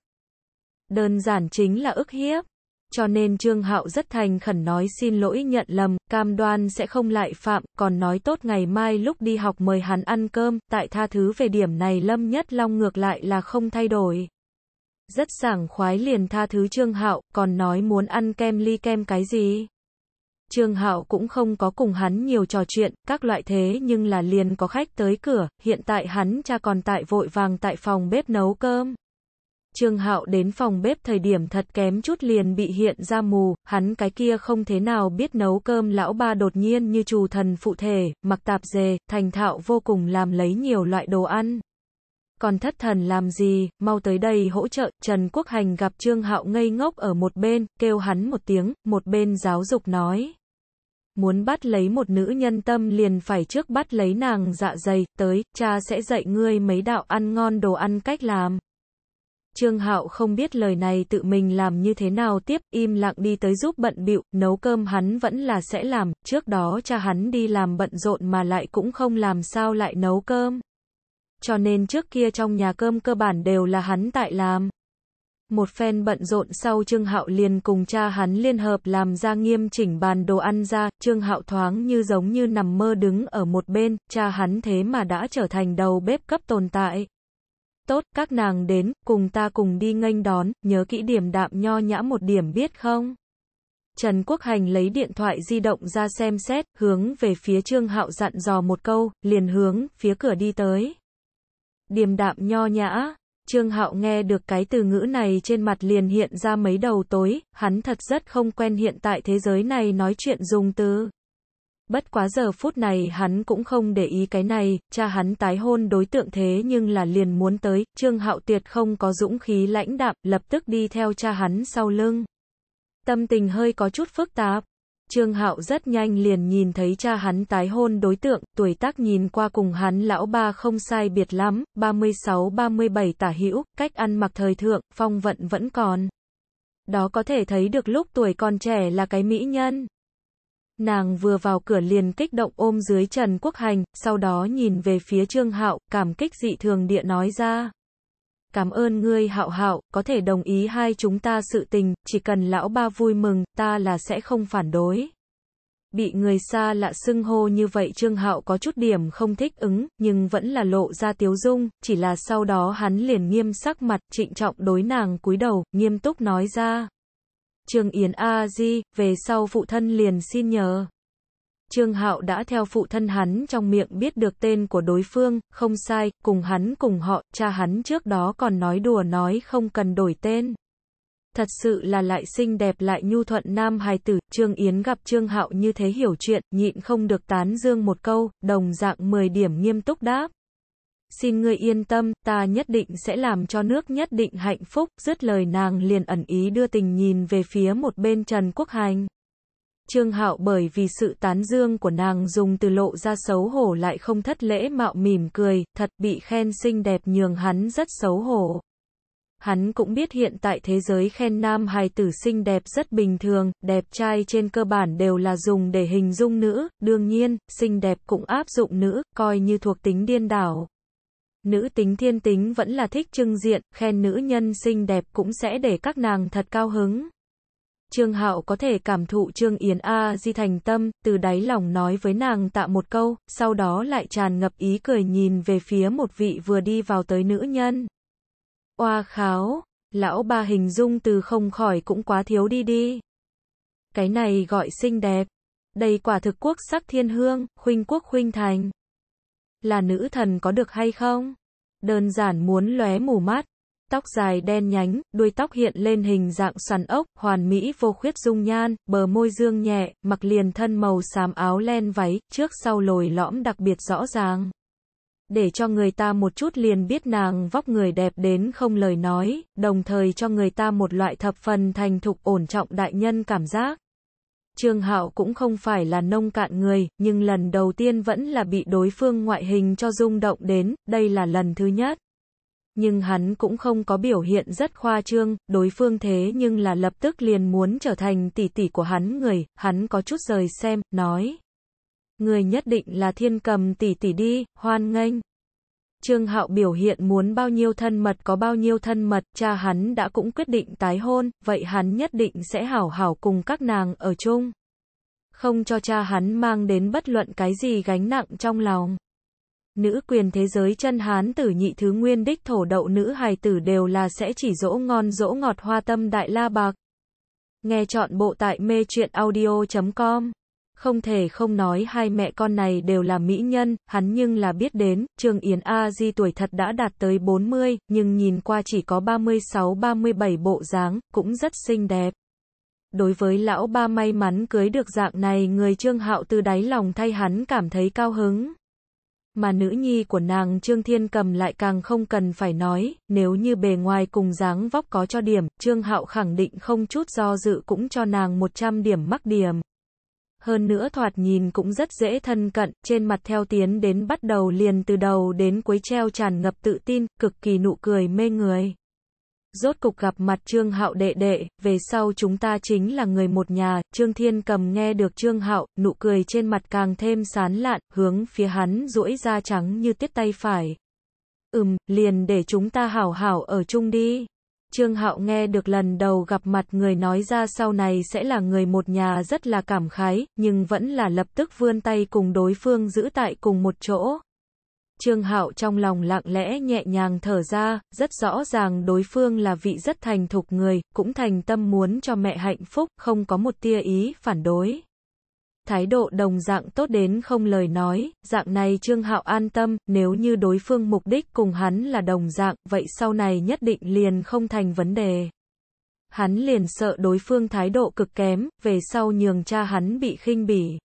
Đơn giản chính là ức hiếp cho nên Trương Hạo rất thành khẩn nói xin lỗi nhận lầm, cam đoan sẽ không lại phạm, còn nói tốt ngày mai lúc đi học mời hắn ăn cơm, tại tha thứ về điểm này Lâm Nhất Long ngược lại là không thay đổi. Rất sảng khoái liền tha thứ Trương Hạo, còn nói muốn ăn kem ly kem cái gì. Trương Hạo cũng không có cùng hắn nhiều trò chuyện, các loại thế nhưng là liền có khách tới cửa, hiện tại hắn cha còn tại vội vàng tại phòng bếp nấu cơm. Trương Hạo đến phòng bếp thời điểm thật kém chút liền bị hiện ra mù, hắn cái kia không thế nào biết nấu cơm lão ba đột nhiên như trù thần phụ thể, mặc tạp dề, thành thạo vô cùng làm lấy nhiều loại đồ ăn. Còn thất thần làm gì, mau tới đây hỗ trợ, Trần Quốc Hành gặp Trương Hạo ngây ngốc ở một bên, kêu hắn một tiếng, một bên giáo dục nói. Muốn bắt lấy một nữ nhân tâm liền phải trước bắt lấy nàng dạ dày, tới, cha sẽ dạy ngươi mấy đạo ăn ngon đồ ăn cách làm. Trương Hạo không biết lời này tự mình làm như thế nào tiếp, im lặng đi tới giúp bận bịu, nấu cơm hắn vẫn là sẽ làm, trước đó cha hắn đi làm bận rộn mà lại cũng không làm sao lại nấu cơm. Cho nên trước kia trong nhà cơm cơ bản đều là hắn tại làm. Một phen bận rộn sau Trương Hạo liền cùng cha hắn liên hợp làm ra nghiêm chỉnh bàn đồ ăn ra, Trương Hạo thoáng như giống như nằm mơ đứng ở một bên, cha hắn thế mà đã trở thành đầu bếp cấp tồn tại tốt, các nàng đến, cùng ta cùng đi nghênh đón, nhớ kỹ điểm đạm nho nhã một điểm biết không? Trần Quốc Hành lấy điện thoại di động ra xem xét, hướng về phía Trương Hạo dặn dò một câu, liền hướng, phía cửa đi tới. Điềm đạm nho nhã, Trương Hạo nghe được cái từ ngữ này trên mặt liền hiện ra mấy đầu tối, hắn thật rất không quen hiện tại thế giới này nói chuyện dùng từ. Bất quá giờ phút này hắn cũng không để ý cái này, cha hắn tái hôn đối tượng thế nhưng là liền muốn tới, Trương Hạo Tiệt không có dũng khí lãnh đạm, lập tức đi theo cha hắn sau lưng. Tâm tình hơi có chút phức tạp. Trương Hạo rất nhanh liền nhìn thấy cha hắn tái hôn đối tượng, tuổi tác nhìn qua cùng hắn lão ba không sai biệt lắm, 36-37 tả hữu, cách ăn mặc thời thượng, phong vận vẫn còn. Đó có thể thấy được lúc tuổi còn trẻ là cái mỹ nhân. Nàng vừa vào cửa liền kích động ôm dưới Trần Quốc Hành, sau đó nhìn về phía Trương Hạo, cảm kích dị thường địa nói ra. Cảm ơn ngươi Hạo Hạo, có thể đồng ý hai chúng ta sự tình, chỉ cần lão ba vui mừng, ta là sẽ không phản đối. Bị người xa lạ xưng hô như vậy Trương Hạo có chút điểm không thích ứng, nhưng vẫn là lộ ra tiếu dung, chỉ là sau đó hắn liền nghiêm sắc mặt, trịnh trọng đối nàng cúi đầu, nghiêm túc nói ra. Trương Yến A Di, về sau phụ thân liền xin nhờ. Trương Hạo đã theo phụ thân hắn trong miệng biết được tên của đối phương, không sai, cùng hắn cùng họ, cha hắn trước đó còn nói đùa nói không cần đổi tên. Thật sự là lại xinh đẹp lại nhu thuận nam hài tử, Trương Yến gặp Trương Hạo như thế hiểu chuyện, nhịn không được tán dương một câu, đồng dạng 10 điểm nghiêm túc đáp. Xin ngươi yên tâm, ta nhất định sẽ làm cho nước nhất định hạnh phúc, dứt lời nàng liền ẩn ý đưa tình nhìn về phía một bên Trần Quốc Hành. Trương Hạo bởi vì sự tán dương của nàng dùng từ lộ ra xấu hổ lại không thất lễ mạo mỉm cười, thật bị khen xinh đẹp nhường hắn rất xấu hổ. Hắn cũng biết hiện tại thế giới khen nam hài tử xinh đẹp rất bình thường, đẹp trai trên cơ bản đều là dùng để hình dung nữ, đương nhiên, xinh đẹp cũng áp dụng nữ, coi như thuộc tính điên đảo nữ tính thiên tính vẫn là thích trưng diện, khen nữ nhân xinh đẹp cũng sẽ để các nàng thật cao hứng. Trương Hạo có thể cảm thụ Trương Yến A Di thành tâm, từ đáy lòng nói với nàng tạ một câu, sau đó lại tràn ngập ý cười nhìn về phía một vị vừa đi vào tới nữ nhân. Oa kháo, lão ba hình dung từ không khỏi cũng quá thiếu đi đi. Cái này gọi xinh đẹp. Đây quả thực quốc sắc thiên hương, khuynh quốc khuynh thành là nữ thần có được hay không? Đơn giản muốn lóe mù mắt. Tóc dài đen nhánh, đuôi tóc hiện lên hình dạng xoắn ốc, hoàn mỹ vô khuyết dung nhan, bờ môi dương nhẹ, mặc liền thân màu xám áo len váy, trước sau lồi lõm đặc biệt rõ ràng. Để cho người ta một chút liền biết nàng vóc người đẹp đến không lời nói, đồng thời cho người ta một loại thập phần thành thục ổn trọng đại nhân cảm giác. Trương Hạo cũng không phải là nông cạn người, nhưng lần đầu tiên vẫn là bị đối phương ngoại hình cho rung động đến, đây là lần thứ nhất. Nhưng hắn cũng không có biểu hiện rất khoa trương, đối phương thế nhưng là lập tức liền muốn trở thành tỷ tỷ của hắn người, hắn có chút rời xem, nói. Người nhất định là thiên cầm tỷ tỷ đi, hoan nghênh. Trương Hạo biểu hiện muốn bao nhiêu thân mật có bao nhiêu thân mật, cha hắn đã cũng quyết định tái hôn, vậy hắn nhất định sẽ hảo hảo cùng các nàng ở chung. Không cho cha hắn mang đến bất luận cái gì gánh nặng trong lòng. Nữ quyền thế giới chân hán tử nhị thứ nguyên đích thổ đậu nữ hài tử đều là sẽ chỉ dỗ ngon dỗ ngọt hoa tâm đại la bạc. Nghe chọn bộ tại mê truyện audio.com không thể không nói hai mẹ con này đều là mỹ nhân, hắn nhưng là biết đến, Trương Yến A Di tuổi thật đã đạt tới 40, nhưng nhìn qua chỉ có 36-37 bộ dáng, cũng rất xinh đẹp. Đối với lão ba may mắn cưới được dạng này người Trương Hạo từ đáy lòng thay hắn cảm thấy cao hứng. Mà nữ nhi của nàng Trương Thiên Cầm lại càng không cần phải nói, nếu như bề ngoài cùng dáng vóc có cho điểm, Trương Hạo khẳng định không chút do dự cũng cho nàng 100 điểm mắc điểm hơn nữa thoạt nhìn cũng rất dễ thân cận, trên mặt theo tiến đến bắt đầu liền từ đầu đến cuối treo tràn ngập tự tin, cực kỳ nụ cười mê người. Rốt cục gặp mặt Trương Hạo đệ đệ, về sau chúng ta chính là người một nhà, Trương Thiên cầm nghe được Trương Hạo, nụ cười trên mặt càng thêm sán lạn, hướng phía hắn duỗi ra trắng như tiết tay phải. Ừm, liền để chúng ta hảo hảo ở chung đi. Trương Hạo nghe được lần đầu gặp mặt người nói ra sau này sẽ là người một nhà rất là cảm khái, nhưng vẫn là lập tức vươn tay cùng đối phương giữ tại cùng một chỗ. Trương Hạo trong lòng lặng lẽ nhẹ nhàng thở ra, rất rõ ràng đối phương là vị rất thành thục người, cũng thành tâm muốn cho mẹ hạnh phúc, không có một tia ý phản đối thái độ đồng dạng tốt đến không lời nói, dạng này Trương Hạo an tâm, nếu như đối phương mục đích cùng hắn là đồng dạng, vậy sau này nhất định liền không thành vấn đề. Hắn liền sợ đối phương thái độ cực kém, về sau nhường cha hắn bị khinh bỉ.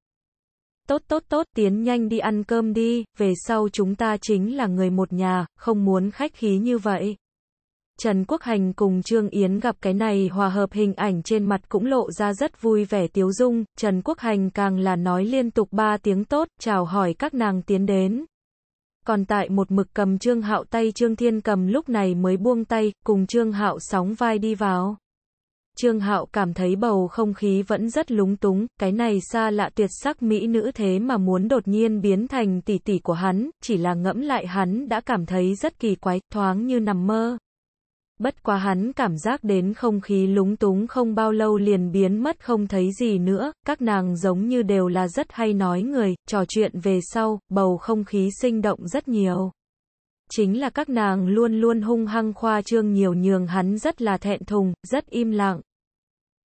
Tốt tốt tốt, tiến nhanh đi ăn cơm đi, về sau chúng ta chính là người một nhà, không muốn khách khí như vậy. Trần Quốc Hành cùng Trương Yến gặp cái này hòa hợp hình ảnh trên mặt cũng lộ ra rất vui vẻ tiếu dung, Trần Quốc Hành càng là nói liên tục ba tiếng tốt, chào hỏi các nàng tiến đến. Còn tại một mực cầm Trương Hạo tay Trương Thiên cầm lúc này mới buông tay, cùng Trương Hạo sóng vai đi vào. Trương Hạo cảm thấy bầu không khí vẫn rất lúng túng, cái này xa lạ tuyệt sắc mỹ nữ thế mà muốn đột nhiên biến thành tỷ tỷ của hắn, chỉ là ngẫm lại hắn đã cảm thấy rất kỳ quái, thoáng như nằm mơ bất quá hắn cảm giác đến không khí lúng túng không bao lâu liền biến mất không thấy gì nữa, các nàng giống như đều là rất hay nói người, trò chuyện về sau, bầu không khí sinh động rất nhiều. Chính là các nàng luôn luôn hung hăng khoa trương nhiều nhường hắn rất là thẹn thùng, rất im lặng.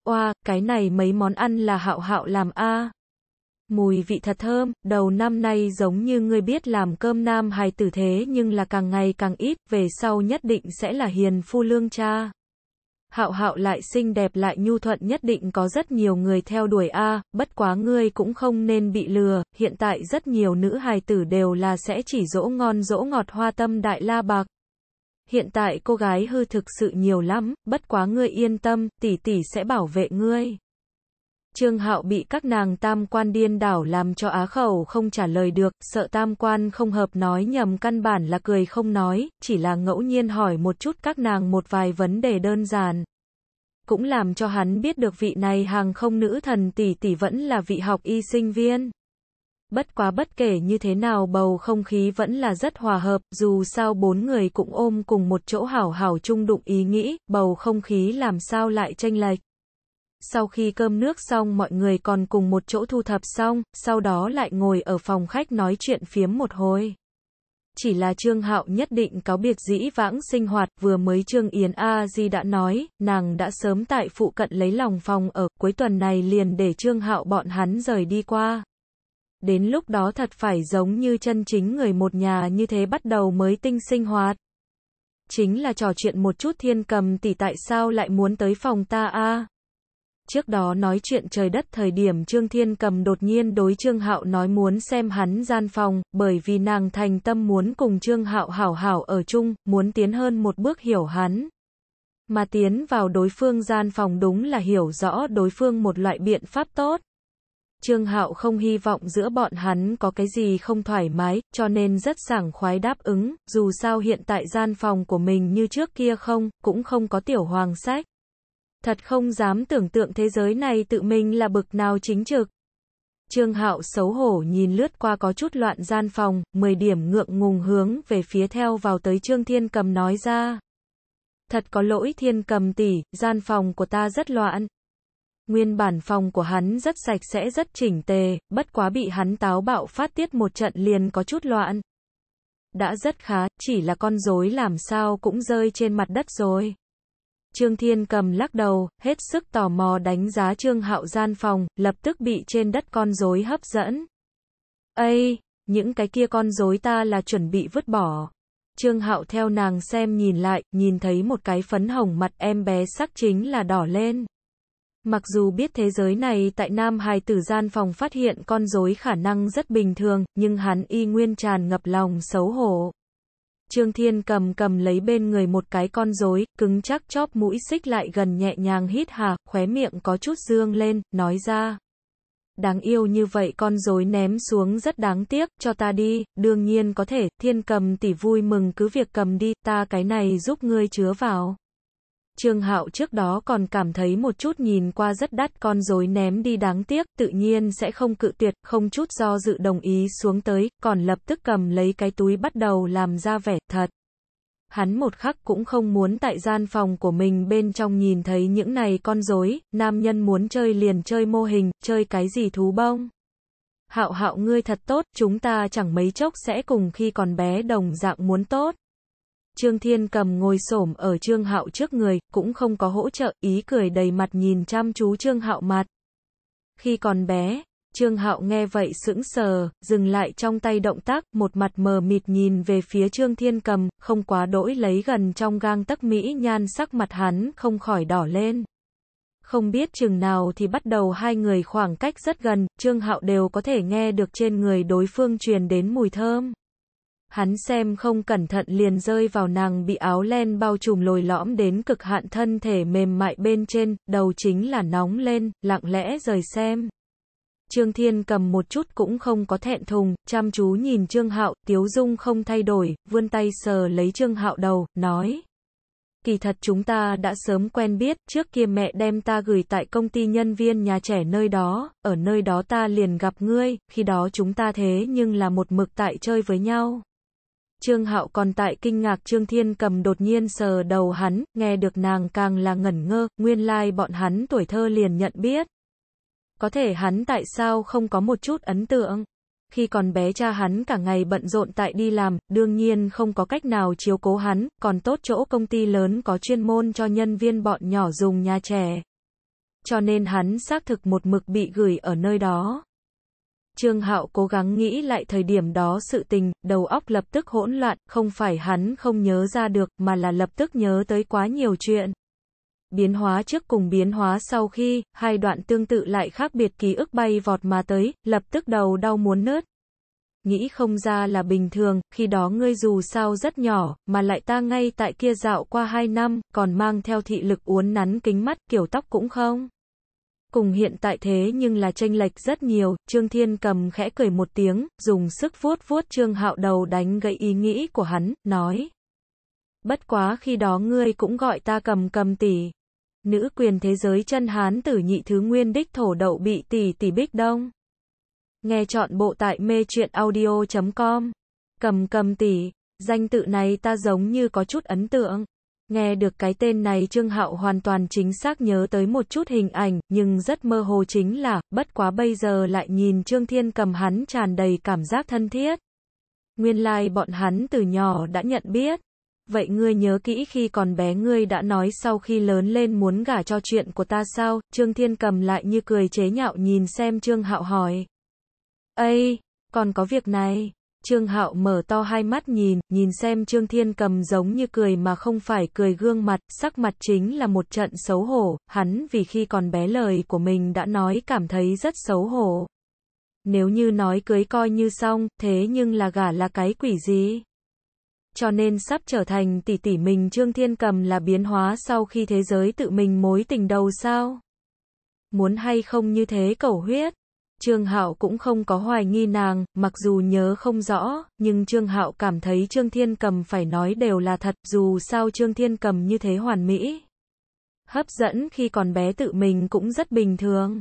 Oa, cái này mấy món ăn là hạo hạo làm a Mùi vị thật thơm, đầu năm nay giống như ngươi biết làm cơm nam hài tử thế nhưng là càng ngày càng ít, về sau nhất định sẽ là hiền phu lương cha. Hạo hạo lại xinh đẹp lại nhu thuận nhất định có rất nhiều người theo đuổi a, bất quá ngươi cũng không nên bị lừa, hiện tại rất nhiều nữ hài tử đều là sẽ chỉ dỗ ngon dỗ ngọt hoa tâm đại la bạc. Hiện tại cô gái hư thực sự nhiều lắm, bất quá ngươi yên tâm, tỷ tỷ sẽ bảo vệ ngươi. Trương Hạo bị các nàng tam quan điên đảo làm cho á khẩu không trả lời được, sợ tam quan không hợp nói nhầm căn bản là cười không nói, chỉ là ngẫu nhiên hỏi một chút các nàng một vài vấn đề đơn giản. Cũng làm cho hắn biết được vị này hàng không nữ thần tỷ tỷ vẫn là vị học y sinh viên. Bất quá bất kể như thế nào bầu không khí vẫn là rất hòa hợp, dù sao bốn người cũng ôm cùng một chỗ hảo hảo chung đụng ý nghĩ, bầu không khí làm sao lại tranh lệch. Sau khi cơm nước xong mọi người còn cùng một chỗ thu thập xong, sau đó lại ngồi ở phòng khách nói chuyện phiếm một hồi. Chỉ là Trương Hạo nhất định cáo biệt dĩ vãng sinh hoạt, vừa mới Trương Yến A Di đã nói, nàng đã sớm tại phụ cận lấy lòng phòng ở, cuối tuần này liền để Trương Hạo bọn hắn rời đi qua. Đến lúc đó thật phải giống như chân chính người một nhà như thế bắt đầu mới tinh sinh hoạt. Chính là trò chuyện một chút thiên cầm tỷ tại sao lại muốn tới phòng ta a Trước đó nói chuyện trời đất thời điểm Trương Thiên Cầm đột nhiên đối Trương Hạo nói muốn xem hắn gian phòng, bởi vì nàng thành tâm muốn cùng Trương Hạo hảo hảo ở chung, muốn tiến hơn một bước hiểu hắn. Mà tiến vào đối phương gian phòng đúng là hiểu rõ đối phương một loại biện pháp tốt. Trương Hạo không hy vọng giữa bọn hắn có cái gì không thoải mái, cho nên rất sảng khoái đáp ứng, dù sao hiện tại gian phòng của mình như trước kia không, cũng không có tiểu hoàng sách. Thật không dám tưởng tượng thế giới này tự mình là bực nào chính trực. Trương Hạo xấu hổ nhìn lướt qua có chút loạn gian phòng, 10 điểm ngượng ngùng hướng về phía theo vào tới Trương Thiên Cầm nói ra. Thật có lỗi Thiên Cầm tỷ, gian phòng của ta rất loạn. Nguyên bản phòng của hắn rất sạch sẽ rất chỉnh tề, bất quá bị hắn táo bạo phát tiết một trận liền có chút loạn. Đã rất khá, chỉ là con rối làm sao cũng rơi trên mặt đất rồi. Trương Thiên cầm lắc đầu, hết sức tò mò đánh giá Trương Hạo gian phòng, lập tức bị trên đất con rối hấp dẫn. Ây, những cái kia con rối ta là chuẩn bị vứt bỏ. Trương Hạo theo nàng xem nhìn lại, nhìn thấy một cái phấn hồng mặt em bé sắc chính là đỏ lên. Mặc dù biết thế giới này tại Nam Hải tử gian phòng phát hiện con rối khả năng rất bình thường, nhưng hắn y nguyên tràn ngập lòng xấu hổ. Trương Thiên cầm cầm lấy bên người một cái con rối, cứng chắc chóp mũi xích lại gần nhẹ nhàng hít hà, khóe miệng có chút dương lên, nói ra. Đáng yêu như vậy con rối ném xuống rất đáng tiếc, cho ta đi, đương nhiên có thể, thiên cầm tỉ vui mừng cứ việc cầm đi, ta cái này giúp ngươi chứa vào. Trương Hạo trước đó còn cảm thấy một chút nhìn qua rất đắt con rối ném đi đáng tiếc, tự nhiên sẽ không cự tuyệt, không chút do dự đồng ý xuống tới, còn lập tức cầm lấy cái túi bắt đầu làm ra vẻ thật. Hắn một khắc cũng không muốn tại gian phòng của mình bên trong nhìn thấy những này con rối nam nhân muốn chơi liền chơi mô hình, chơi cái gì thú bông. Hạo hạo ngươi thật tốt, chúng ta chẳng mấy chốc sẽ cùng khi còn bé đồng dạng muốn tốt. Trương Thiên cầm ngồi xổm ở Trương Hạo trước người, cũng không có hỗ trợ, ý cười đầy mặt nhìn chăm chú Trương Hạo mặt. Khi còn bé, Trương Hạo nghe vậy sững sờ, dừng lại trong tay động tác, một mặt mờ mịt nhìn về phía Trương Thiên cầm, không quá đỗi lấy gần trong gang tấc mỹ nhan sắc mặt hắn không khỏi đỏ lên. Không biết chừng nào thì bắt đầu hai người khoảng cách rất gần, Trương Hạo đều có thể nghe được trên người đối phương truyền đến mùi thơm hắn xem không cẩn thận liền rơi vào nàng bị áo len bao trùm lồi lõm đến cực hạn thân thể mềm mại bên trên, đầu chính là nóng lên, lặng lẽ rời xem. Trương Thiên cầm một chút cũng không có thẹn thùng, chăm chú nhìn Trương Hạo, Tiếu Dung không thay đổi, vươn tay sờ lấy Trương Hạo đầu, nói. Kỳ thật chúng ta đã sớm quen biết, trước kia mẹ đem ta gửi tại công ty nhân viên nhà trẻ nơi đó, ở nơi đó ta liền gặp ngươi, khi đó chúng ta thế nhưng là một mực tại chơi với nhau. Trương Hạo còn tại kinh ngạc Trương Thiên cầm đột nhiên sờ đầu hắn, nghe được nàng càng là ngẩn ngơ, nguyên lai like bọn hắn tuổi thơ liền nhận biết. Có thể hắn tại sao không có một chút ấn tượng? Khi còn bé cha hắn cả ngày bận rộn tại đi làm, đương nhiên không có cách nào chiếu cố hắn, còn tốt chỗ công ty lớn có chuyên môn cho nhân viên bọn nhỏ dùng nhà trẻ. Cho nên hắn xác thực một mực bị gửi ở nơi đó. Trương Hạo cố gắng nghĩ lại thời điểm đó sự tình, đầu óc lập tức hỗn loạn, không phải hắn không nhớ ra được, mà là lập tức nhớ tới quá nhiều chuyện. Biến hóa trước cùng biến hóa sau khi, hai đoạn tương tự lại khác biệt ký ức bay vọt mà tới, lập tức đầu đau muốn nứt. Nghĩ không ra là bình thường, khi đó ngươi dù sao rất nhỏ, mà lại ta ngay tại kia dạo qua hai năm, còn mang theo thị lực uốn nắn kính mắt kiểu tóc cũng không cùng hiện tại thế nhưng là tranh lệch rất nhiều, Trương Thiên cầm khẽ cười một tiếng, dùng sức vuốt vuốt Trương Hạo đầu đánh gậy ý nghĩ của hắn, nói. Bất quá khi đó ngươi cũng gọi ta cầm cầm tỷ. Nữ quyền thế giới chân hán tử nhị thứ nguyên đích thổ đậu bị tỷ tỷ bích đông. Nghe chọn bộ tại mê truyện audio.com. Cầm cầm tỷ, danh tự này ta giống như có chút ấn tượng. Nghe được cái tên này Trương Hạo hoàn toàn chính xác nhớ tới một chút hình ảnh, nhưng rất mơ hồ chính là, bất quá bây giờ lại nhìn Trương Thiên cầm hắn tràn đầy cảm giác thân thiết. Nguyên lai like bọn hắn từ nhỏ đã nhận biết. Vậy ngươi nhớ kỹ khi còn bé ngươi đã nói sau khi lớn lên muốn gả cho chuyện của ta sao? Trương Thiên cầm lại như cười chế nhạo nhìn xem Trương Hạo hỏi. Ây, còn có việc này. Trương Hạo mở to hai mắt nhìn, nhìn xem Trương Thiên cầm giống như cười mà không phải cười gương mặt, sắc mặt chính là một trận xấu hổ, hắn vì khi còn bé lời của mình đã nói cảm thấy rất xấu hổ. Nếu như nói cưới coi như xong, thế nhưng là gả là cái quỷ gì? Cho nên sắp trở thành tỷ tỷ mình Trương Thiên cầm là biến hóa sau khi thế giới tự mình mối tình đầu sao? Muốn hay không như thế cầu huyết? Trương Hạo cũng không có hoài nghi nàng, mặc dù nhớ không rõ, nhưng Trương Hạo cảm thấy Trương Thiên Cầm phải nói đều là thật, dù sao Trương Thiên Cầm như thế hoàn mỹ. Hấp dẫn khi còn bé tự mình cũng rất bình thường.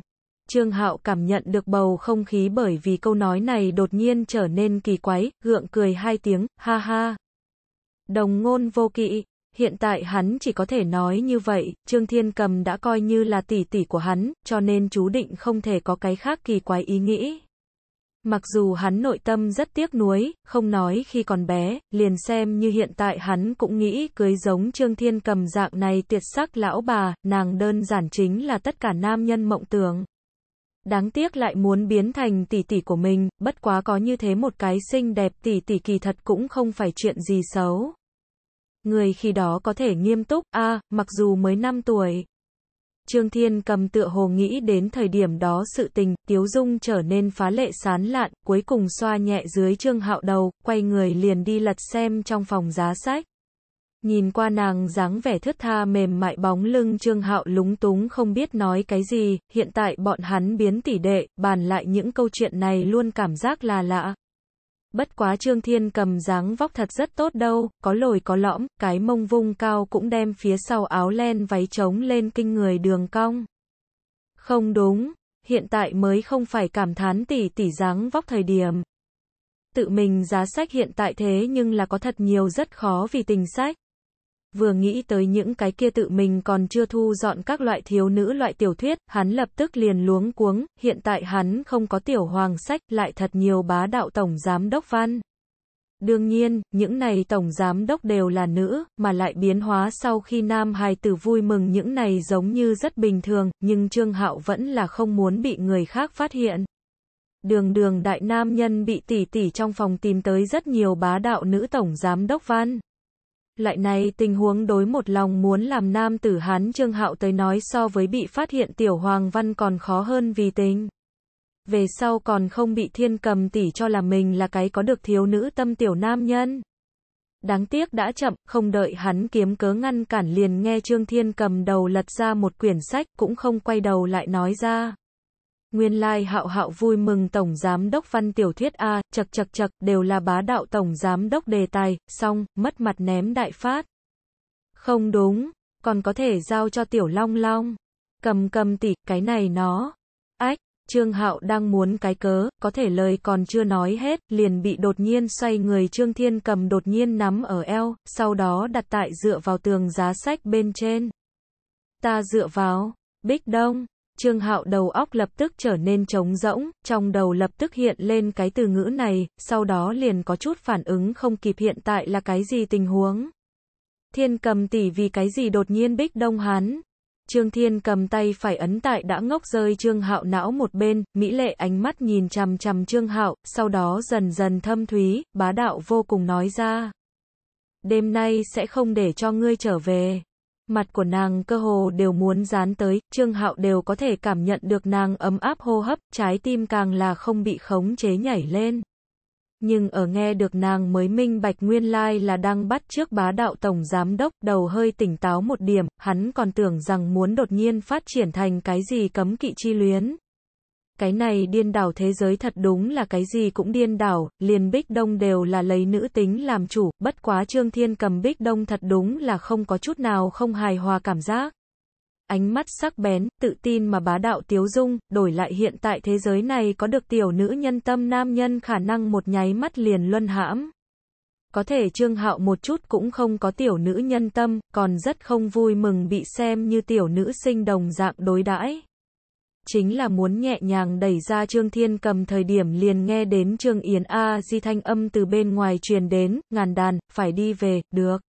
Trương Hạo cảm nhận được bầu không khí bởi vì câu nói này đột nhiên trở nên kỳ quái, gượng cười hai tiếng, ha ha. Đồng ngôn vô kỵ, Hiện tại hắn chỉ có thể nói như vậy, Trương Thiên Cầm đã coi như là tỷ tỷ của hắn, cho nên chú định không thể có cái khác kỳ quái ý nghĩ. Mặc dù hắn nội tâm rất tiếc nuối, không nói khi còn bé, liền xem như hiện tại hắn cũng nghĩ cưới giống Trương Thiên Cầm dạng này tuyệt sắc lão bà, nàng đơn giản chính là tất cả nam nhân mộng tưởng. Đáng tiếc lại muốn biến thành tỷ tỷ của mình, bất quá có như thế một cái xinh đẹp tỷ tỷ kỳ thật cũng không phải chuyện gì xấu người khi đó có thể nghiêm túc, a, à, mặc dù mới 5 tuổi. Trương Thiên cầm tựa hồ nghĩ đến thời điểm đó sự tình, Tiếu Dung trở nên phá lệ sán lạn, cuối cùng xoa nhẹ dưới Trương Hạo đầu, quay người liền đi lật xem trong phòng giá sách. Nhìn qua nàng dáng vẻ thướt tha mềm mại bóng lưng Trương Hạo lúng túng không biết nói cái gì, hiện tại bọn hắn biến tỷ đệ, bàn lại những câu chuyện này luôn cảm giác là lạ. Bất quá Trương Thiên cầm dáng vóc thật rất tốt đâu, có lồi có lõm, cái mông vung cao cũng đem phía sau áo len váy trống lên kinh người đường cong. Không đúng, hiện tại mới không phải cảm thán tỉ tỉ dáng vóc thời điểm. Tự mình giá sách hiện tại thế nhưng là có thật nhiều rất khó vì tình sách vừa nghĩ tới những cái kia tự mình còn chưa thu dọn các loại thiếu nữ loại tiểu thuyết, hắn lập tức liền luống cuống, hiện tại hắn không có tiểu hoàng sách, lại thật nhiều bá đạo tổng giám đốc văn. Đương nhiên, những này tổng giám đốc đều là nữ, mà lại biến hóa sau khi nam hài tử vui mừng những này giống như rất bình thường, nhưng Trương Hạo vẫn là không muốn bị người khác phát hiện. Đường đường đại nam nhân bị tỷ tỷ trong phòng tìm tới rất nhiều bá đạo nữ tổng giám đốc văn. Loại này tình huống đối một lòng muốn làm nam tử Hán Trương Hạo tới nói so với bị phát hiện tiểu Hoàng Văn còn khó hơn vì tình. Về sau còn không bị thiên cầm tỉ cho là mình là cái có được thiếu nữ tâm tiểu nam nhân. Đáng tiếc đã chậm, không đợi hắn kiếm cớ ngăn cản liền nghe Trương Thiên cầm đầu lật ra một quyển sách cũng không quay đầu lại nói ra. Nguyên lai like hạo hạo vui mừng tổng giám đốc văn tiểu thuyết A, chật chật chật, đều là bá đạo tổng giám đốc đề tài, xong, mất mặt ném đại phát. Không đúng, còn có thể giao cho tiểu long long. Cầm cầm tỉ, cái này nó. Ách, Trương Hạo đang muốn cái cớ, có thể lời còn chưa nói hết, liền bị đột nhiên xoay người Trương Thiên cầm đột nhiên nắm ở eo, sau đó đặt tại dựa vào tường giá sách bên trên. Ta dựa vào, Bích Đông. Trương Hạo đầu óc lập tức trở nên trống rỗng, trong đầu lập tức hiện lên cái từ ngữ này, sau đó liền có chút phản ứng không kịp hiện tại là cái gì tình huống. Thiên cầm tỷ vì cái gì đột nhiên bích đông hán. Trương Thiên cầm tay phải ấn tại đã ngốc rơi Trương Hạo não một bên, Mỹ lệ ánh mắt nhìn chằm chằm Trương Hạo, sau đó dần dần thâm thúy, bá đạo vô cùng nói ra. Đêm nay sẽ không để cho ngươi trở về. Mặt của nàng cơ hồ đều muốn dán tới, Trương Hạo đều có thể cảm nhận được nàng ấm áp hô hấp, trái tim càng là không bị khống chế nhảy lên. Nhưng ở nghe được nàng mới minh bạch nguyên lai là đang bắt trước bá đạo tổng giám đốc, đầu hơi tỉnh táo một điểm, hắn còn tưởng rằng muốn đột nhiên phát triển thành cái gì cấm kỵ chi luyến. Cái này điên đảo thế giới thật đúng là cái gì cũng điên đảo, liền Bích Đông đều là lấy nữ tính làm chủ, bất quá Trương Thiên cầm Bích Đông thật đúng là không có chút nào không hài hòa cảm giác. Ánh mắt sắc bén, tự tin mà bá đạo tiếu dung, đổi lại hiện tại thế giới này có được tiểu nữ nhân tâm nam nhân khả năng một nháy mắt liền luân hãm. Có thể Trương Hạo một chút cũng không có tiểu nữ nhân tâm, còn rất không vui mừng bị xem như tiểu nữ sinh đồng dạng đối đãi chính là muốn nhẹ nhàng đẩy ra Trương Thiên cầm thời điểm liền nghe đến Trương Yến A di thanh âm từ bên ngoài truyền đến, ngàn đàn, phải đi về, được.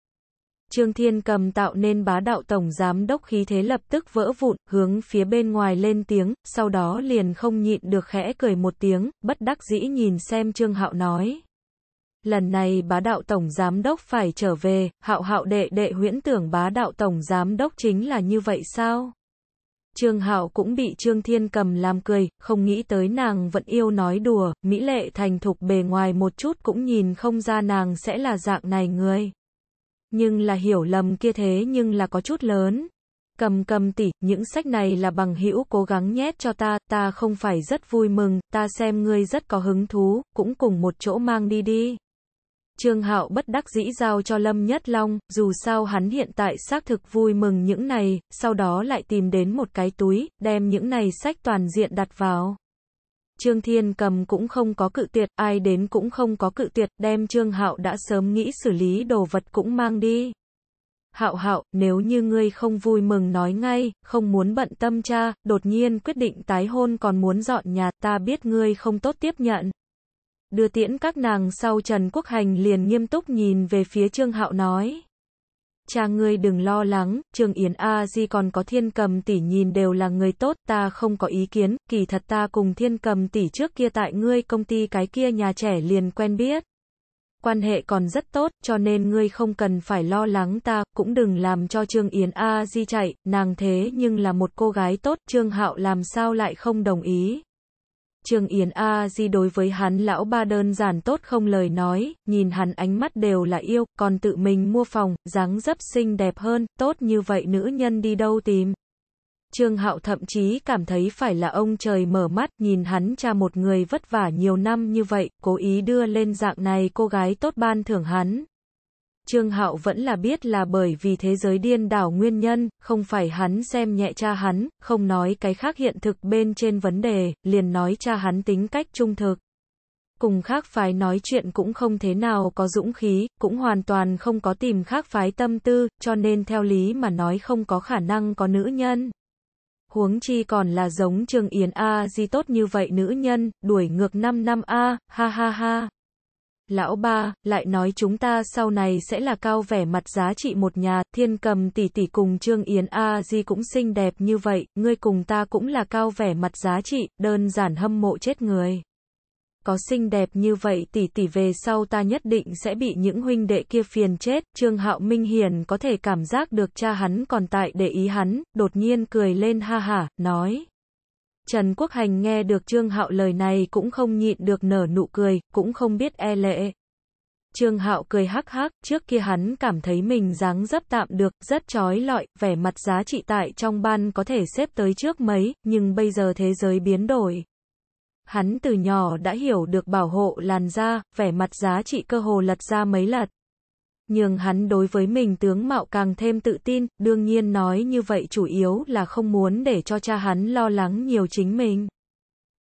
Trương Thiên cầm tạo nên bá đạo tổng giám đốc khí thế lập tức vỡ vụn, hướng phía bên ngoài lên tiếng, sau đó liền không nhịn được khẽ cười một tiếng, bất đắc dĩ nhìn xem Trương Hạo nói. Lần này bá đạo tổng giám đốc phải trở về, hạo hạo đệ đệ huyễn tưởng bá đạo tổng giám đốc chính là như vậy sao? Trương Hạo cũng bị Trương Thiên cầm làm cười, không nghĩ tới nàng vẫn yêu nói đùa, mỹ lệ thành thục bề ngoài một chút cũng nhìn không ra nàng sẽ là dạng này người. Nhưng là hiểu lầm kia thế nhưng là có chút lớn. Cầm cầm tỉ, những sách này là bằng hữu cố gắng nhét cho ta, ta không phải rất vui mừng, ta xem ngươi rất có hứng thú, cũng cùng một chỗ mang đi đi. Trương Hạo bất đắc dĩ giao cho Lâm Nhất Long, dù sao hắn hiện tại xác thực vui mừng những này, sau đó lại tìm đến một cái túi, đem những này sách toàn diện đặt vào. Trương Thiên Cầm cũng không có cự tuyệt, ai đến cũng không có cự tuyệt, đem Trương Hạo đã sớm nghĩ xử lý đồ vật cũng mang đi. Hạo Hạo, nếu như ngươi không vui mừng nói ngay, không muốn bận tâm cha, đột nhiên quyết định tái hôn còn muốn dọn nhà, ta biết ngươi không tốt tiếp nhận đưa tiễn các nàng sau Trần Quốc Hành liền nghiêm túc nhìn về phía Trương Hạo nói. Cha ngươi đừng lo lắng, Trương Yến A Di còn có thiên cầm tỷ nhìn đều là người tốt, ta không có ý kiến, kỳ thật ta cùng thiên cầm tỷ trước kia tại ngươi công ty cái kia nhà trẻ liền quen biết. Quan hệ còn rất tốt, cho nên ngươi không cần phải lo lắng ta, cũng đừng làm cho Trương Yến A Di chạy, nàng thế nhưng là một cô gái tốt, Trương Hạo làm sao lại không đồng ý. Trương Yến A Di đối với hắn lão ba đơn giản tốt không lời nói, nhìn hắn ánh mắt đều là yêu, còn tự mình mua phòng, dáng dấp xinh đẹp hơn, tốt như vậy nữ nhân đi đâu tìm. Trương Hạo thậm chí cảm thấy phải là ông trời mở mắt, nhìn hắn cha một người vất vả nhiều năm như vậy, cố ý đưa lên dạng này cô gái tốt ban thưởng hắn, Trương Hạo vẫn là biết là bởi vì thế giới điên đảo nguyên nhân, không phải hắn xem nhẹ cha hắn, không nói cái khác hiện thực bên trên vấn đề, liền nói cha hắn tính cách trung thực. Cùng khác phái nói chuyện cũng không thế nào có dũng khí, cũng hoàn toàn không có tìm khác phái tâm tư, cho nên theo lý mà nói không có khả năng có nữ nhân. Huống chi còn là giống Trương Yến A di tốt như vậy nữ nhân, đuổi ngược 5 năm A, ha ha ha. Lão ba, lại nói chúng ta sau này sẽ là cao vẻ mặt giá trị một nhà, thiên cầm tỷ tỷ cùng Trương Yến A Di cũng xinh đẹp như vậy, ngươi cùng ta cũng là cao vẻ mặt giá trị, đơn giản hâm mộ chết người. Có xinh đẹp như vậy tỷ tỷ về sau ta nhất định sẽ bị những huynh đệ kia phiền chết, Trương Hạo Minh Hiền có thể cảm giác được cha hắn còn tại để ý hắn, đột nhiên cười lên ha ha nói. Trần Quốc Hành nghe được Trương Hạo lời này cũng không nhịn được nở nụ cười, cũng không biết e lệ. Trương Hạo cười hắc hắc, trước kia hắn cảm thấy mình dáng dấp tạm được, rất trói lọi, vẻ mặt giá trị tại trong ban có thể xếp tới trước mấy, nhưng bây giờ thế giới biến đổi. Hắn từ nhỏ đã hiểu được bảo hộ làn da, vẻ mặt giá trị cơ hồ lật ra mấy lật nhường hắn đối với mình tướng mạo càng thêm tự tin, đương nhiên nói như vậy chủ yếu là không muốn để cho cha hắn lo lắng nhiều chính mình.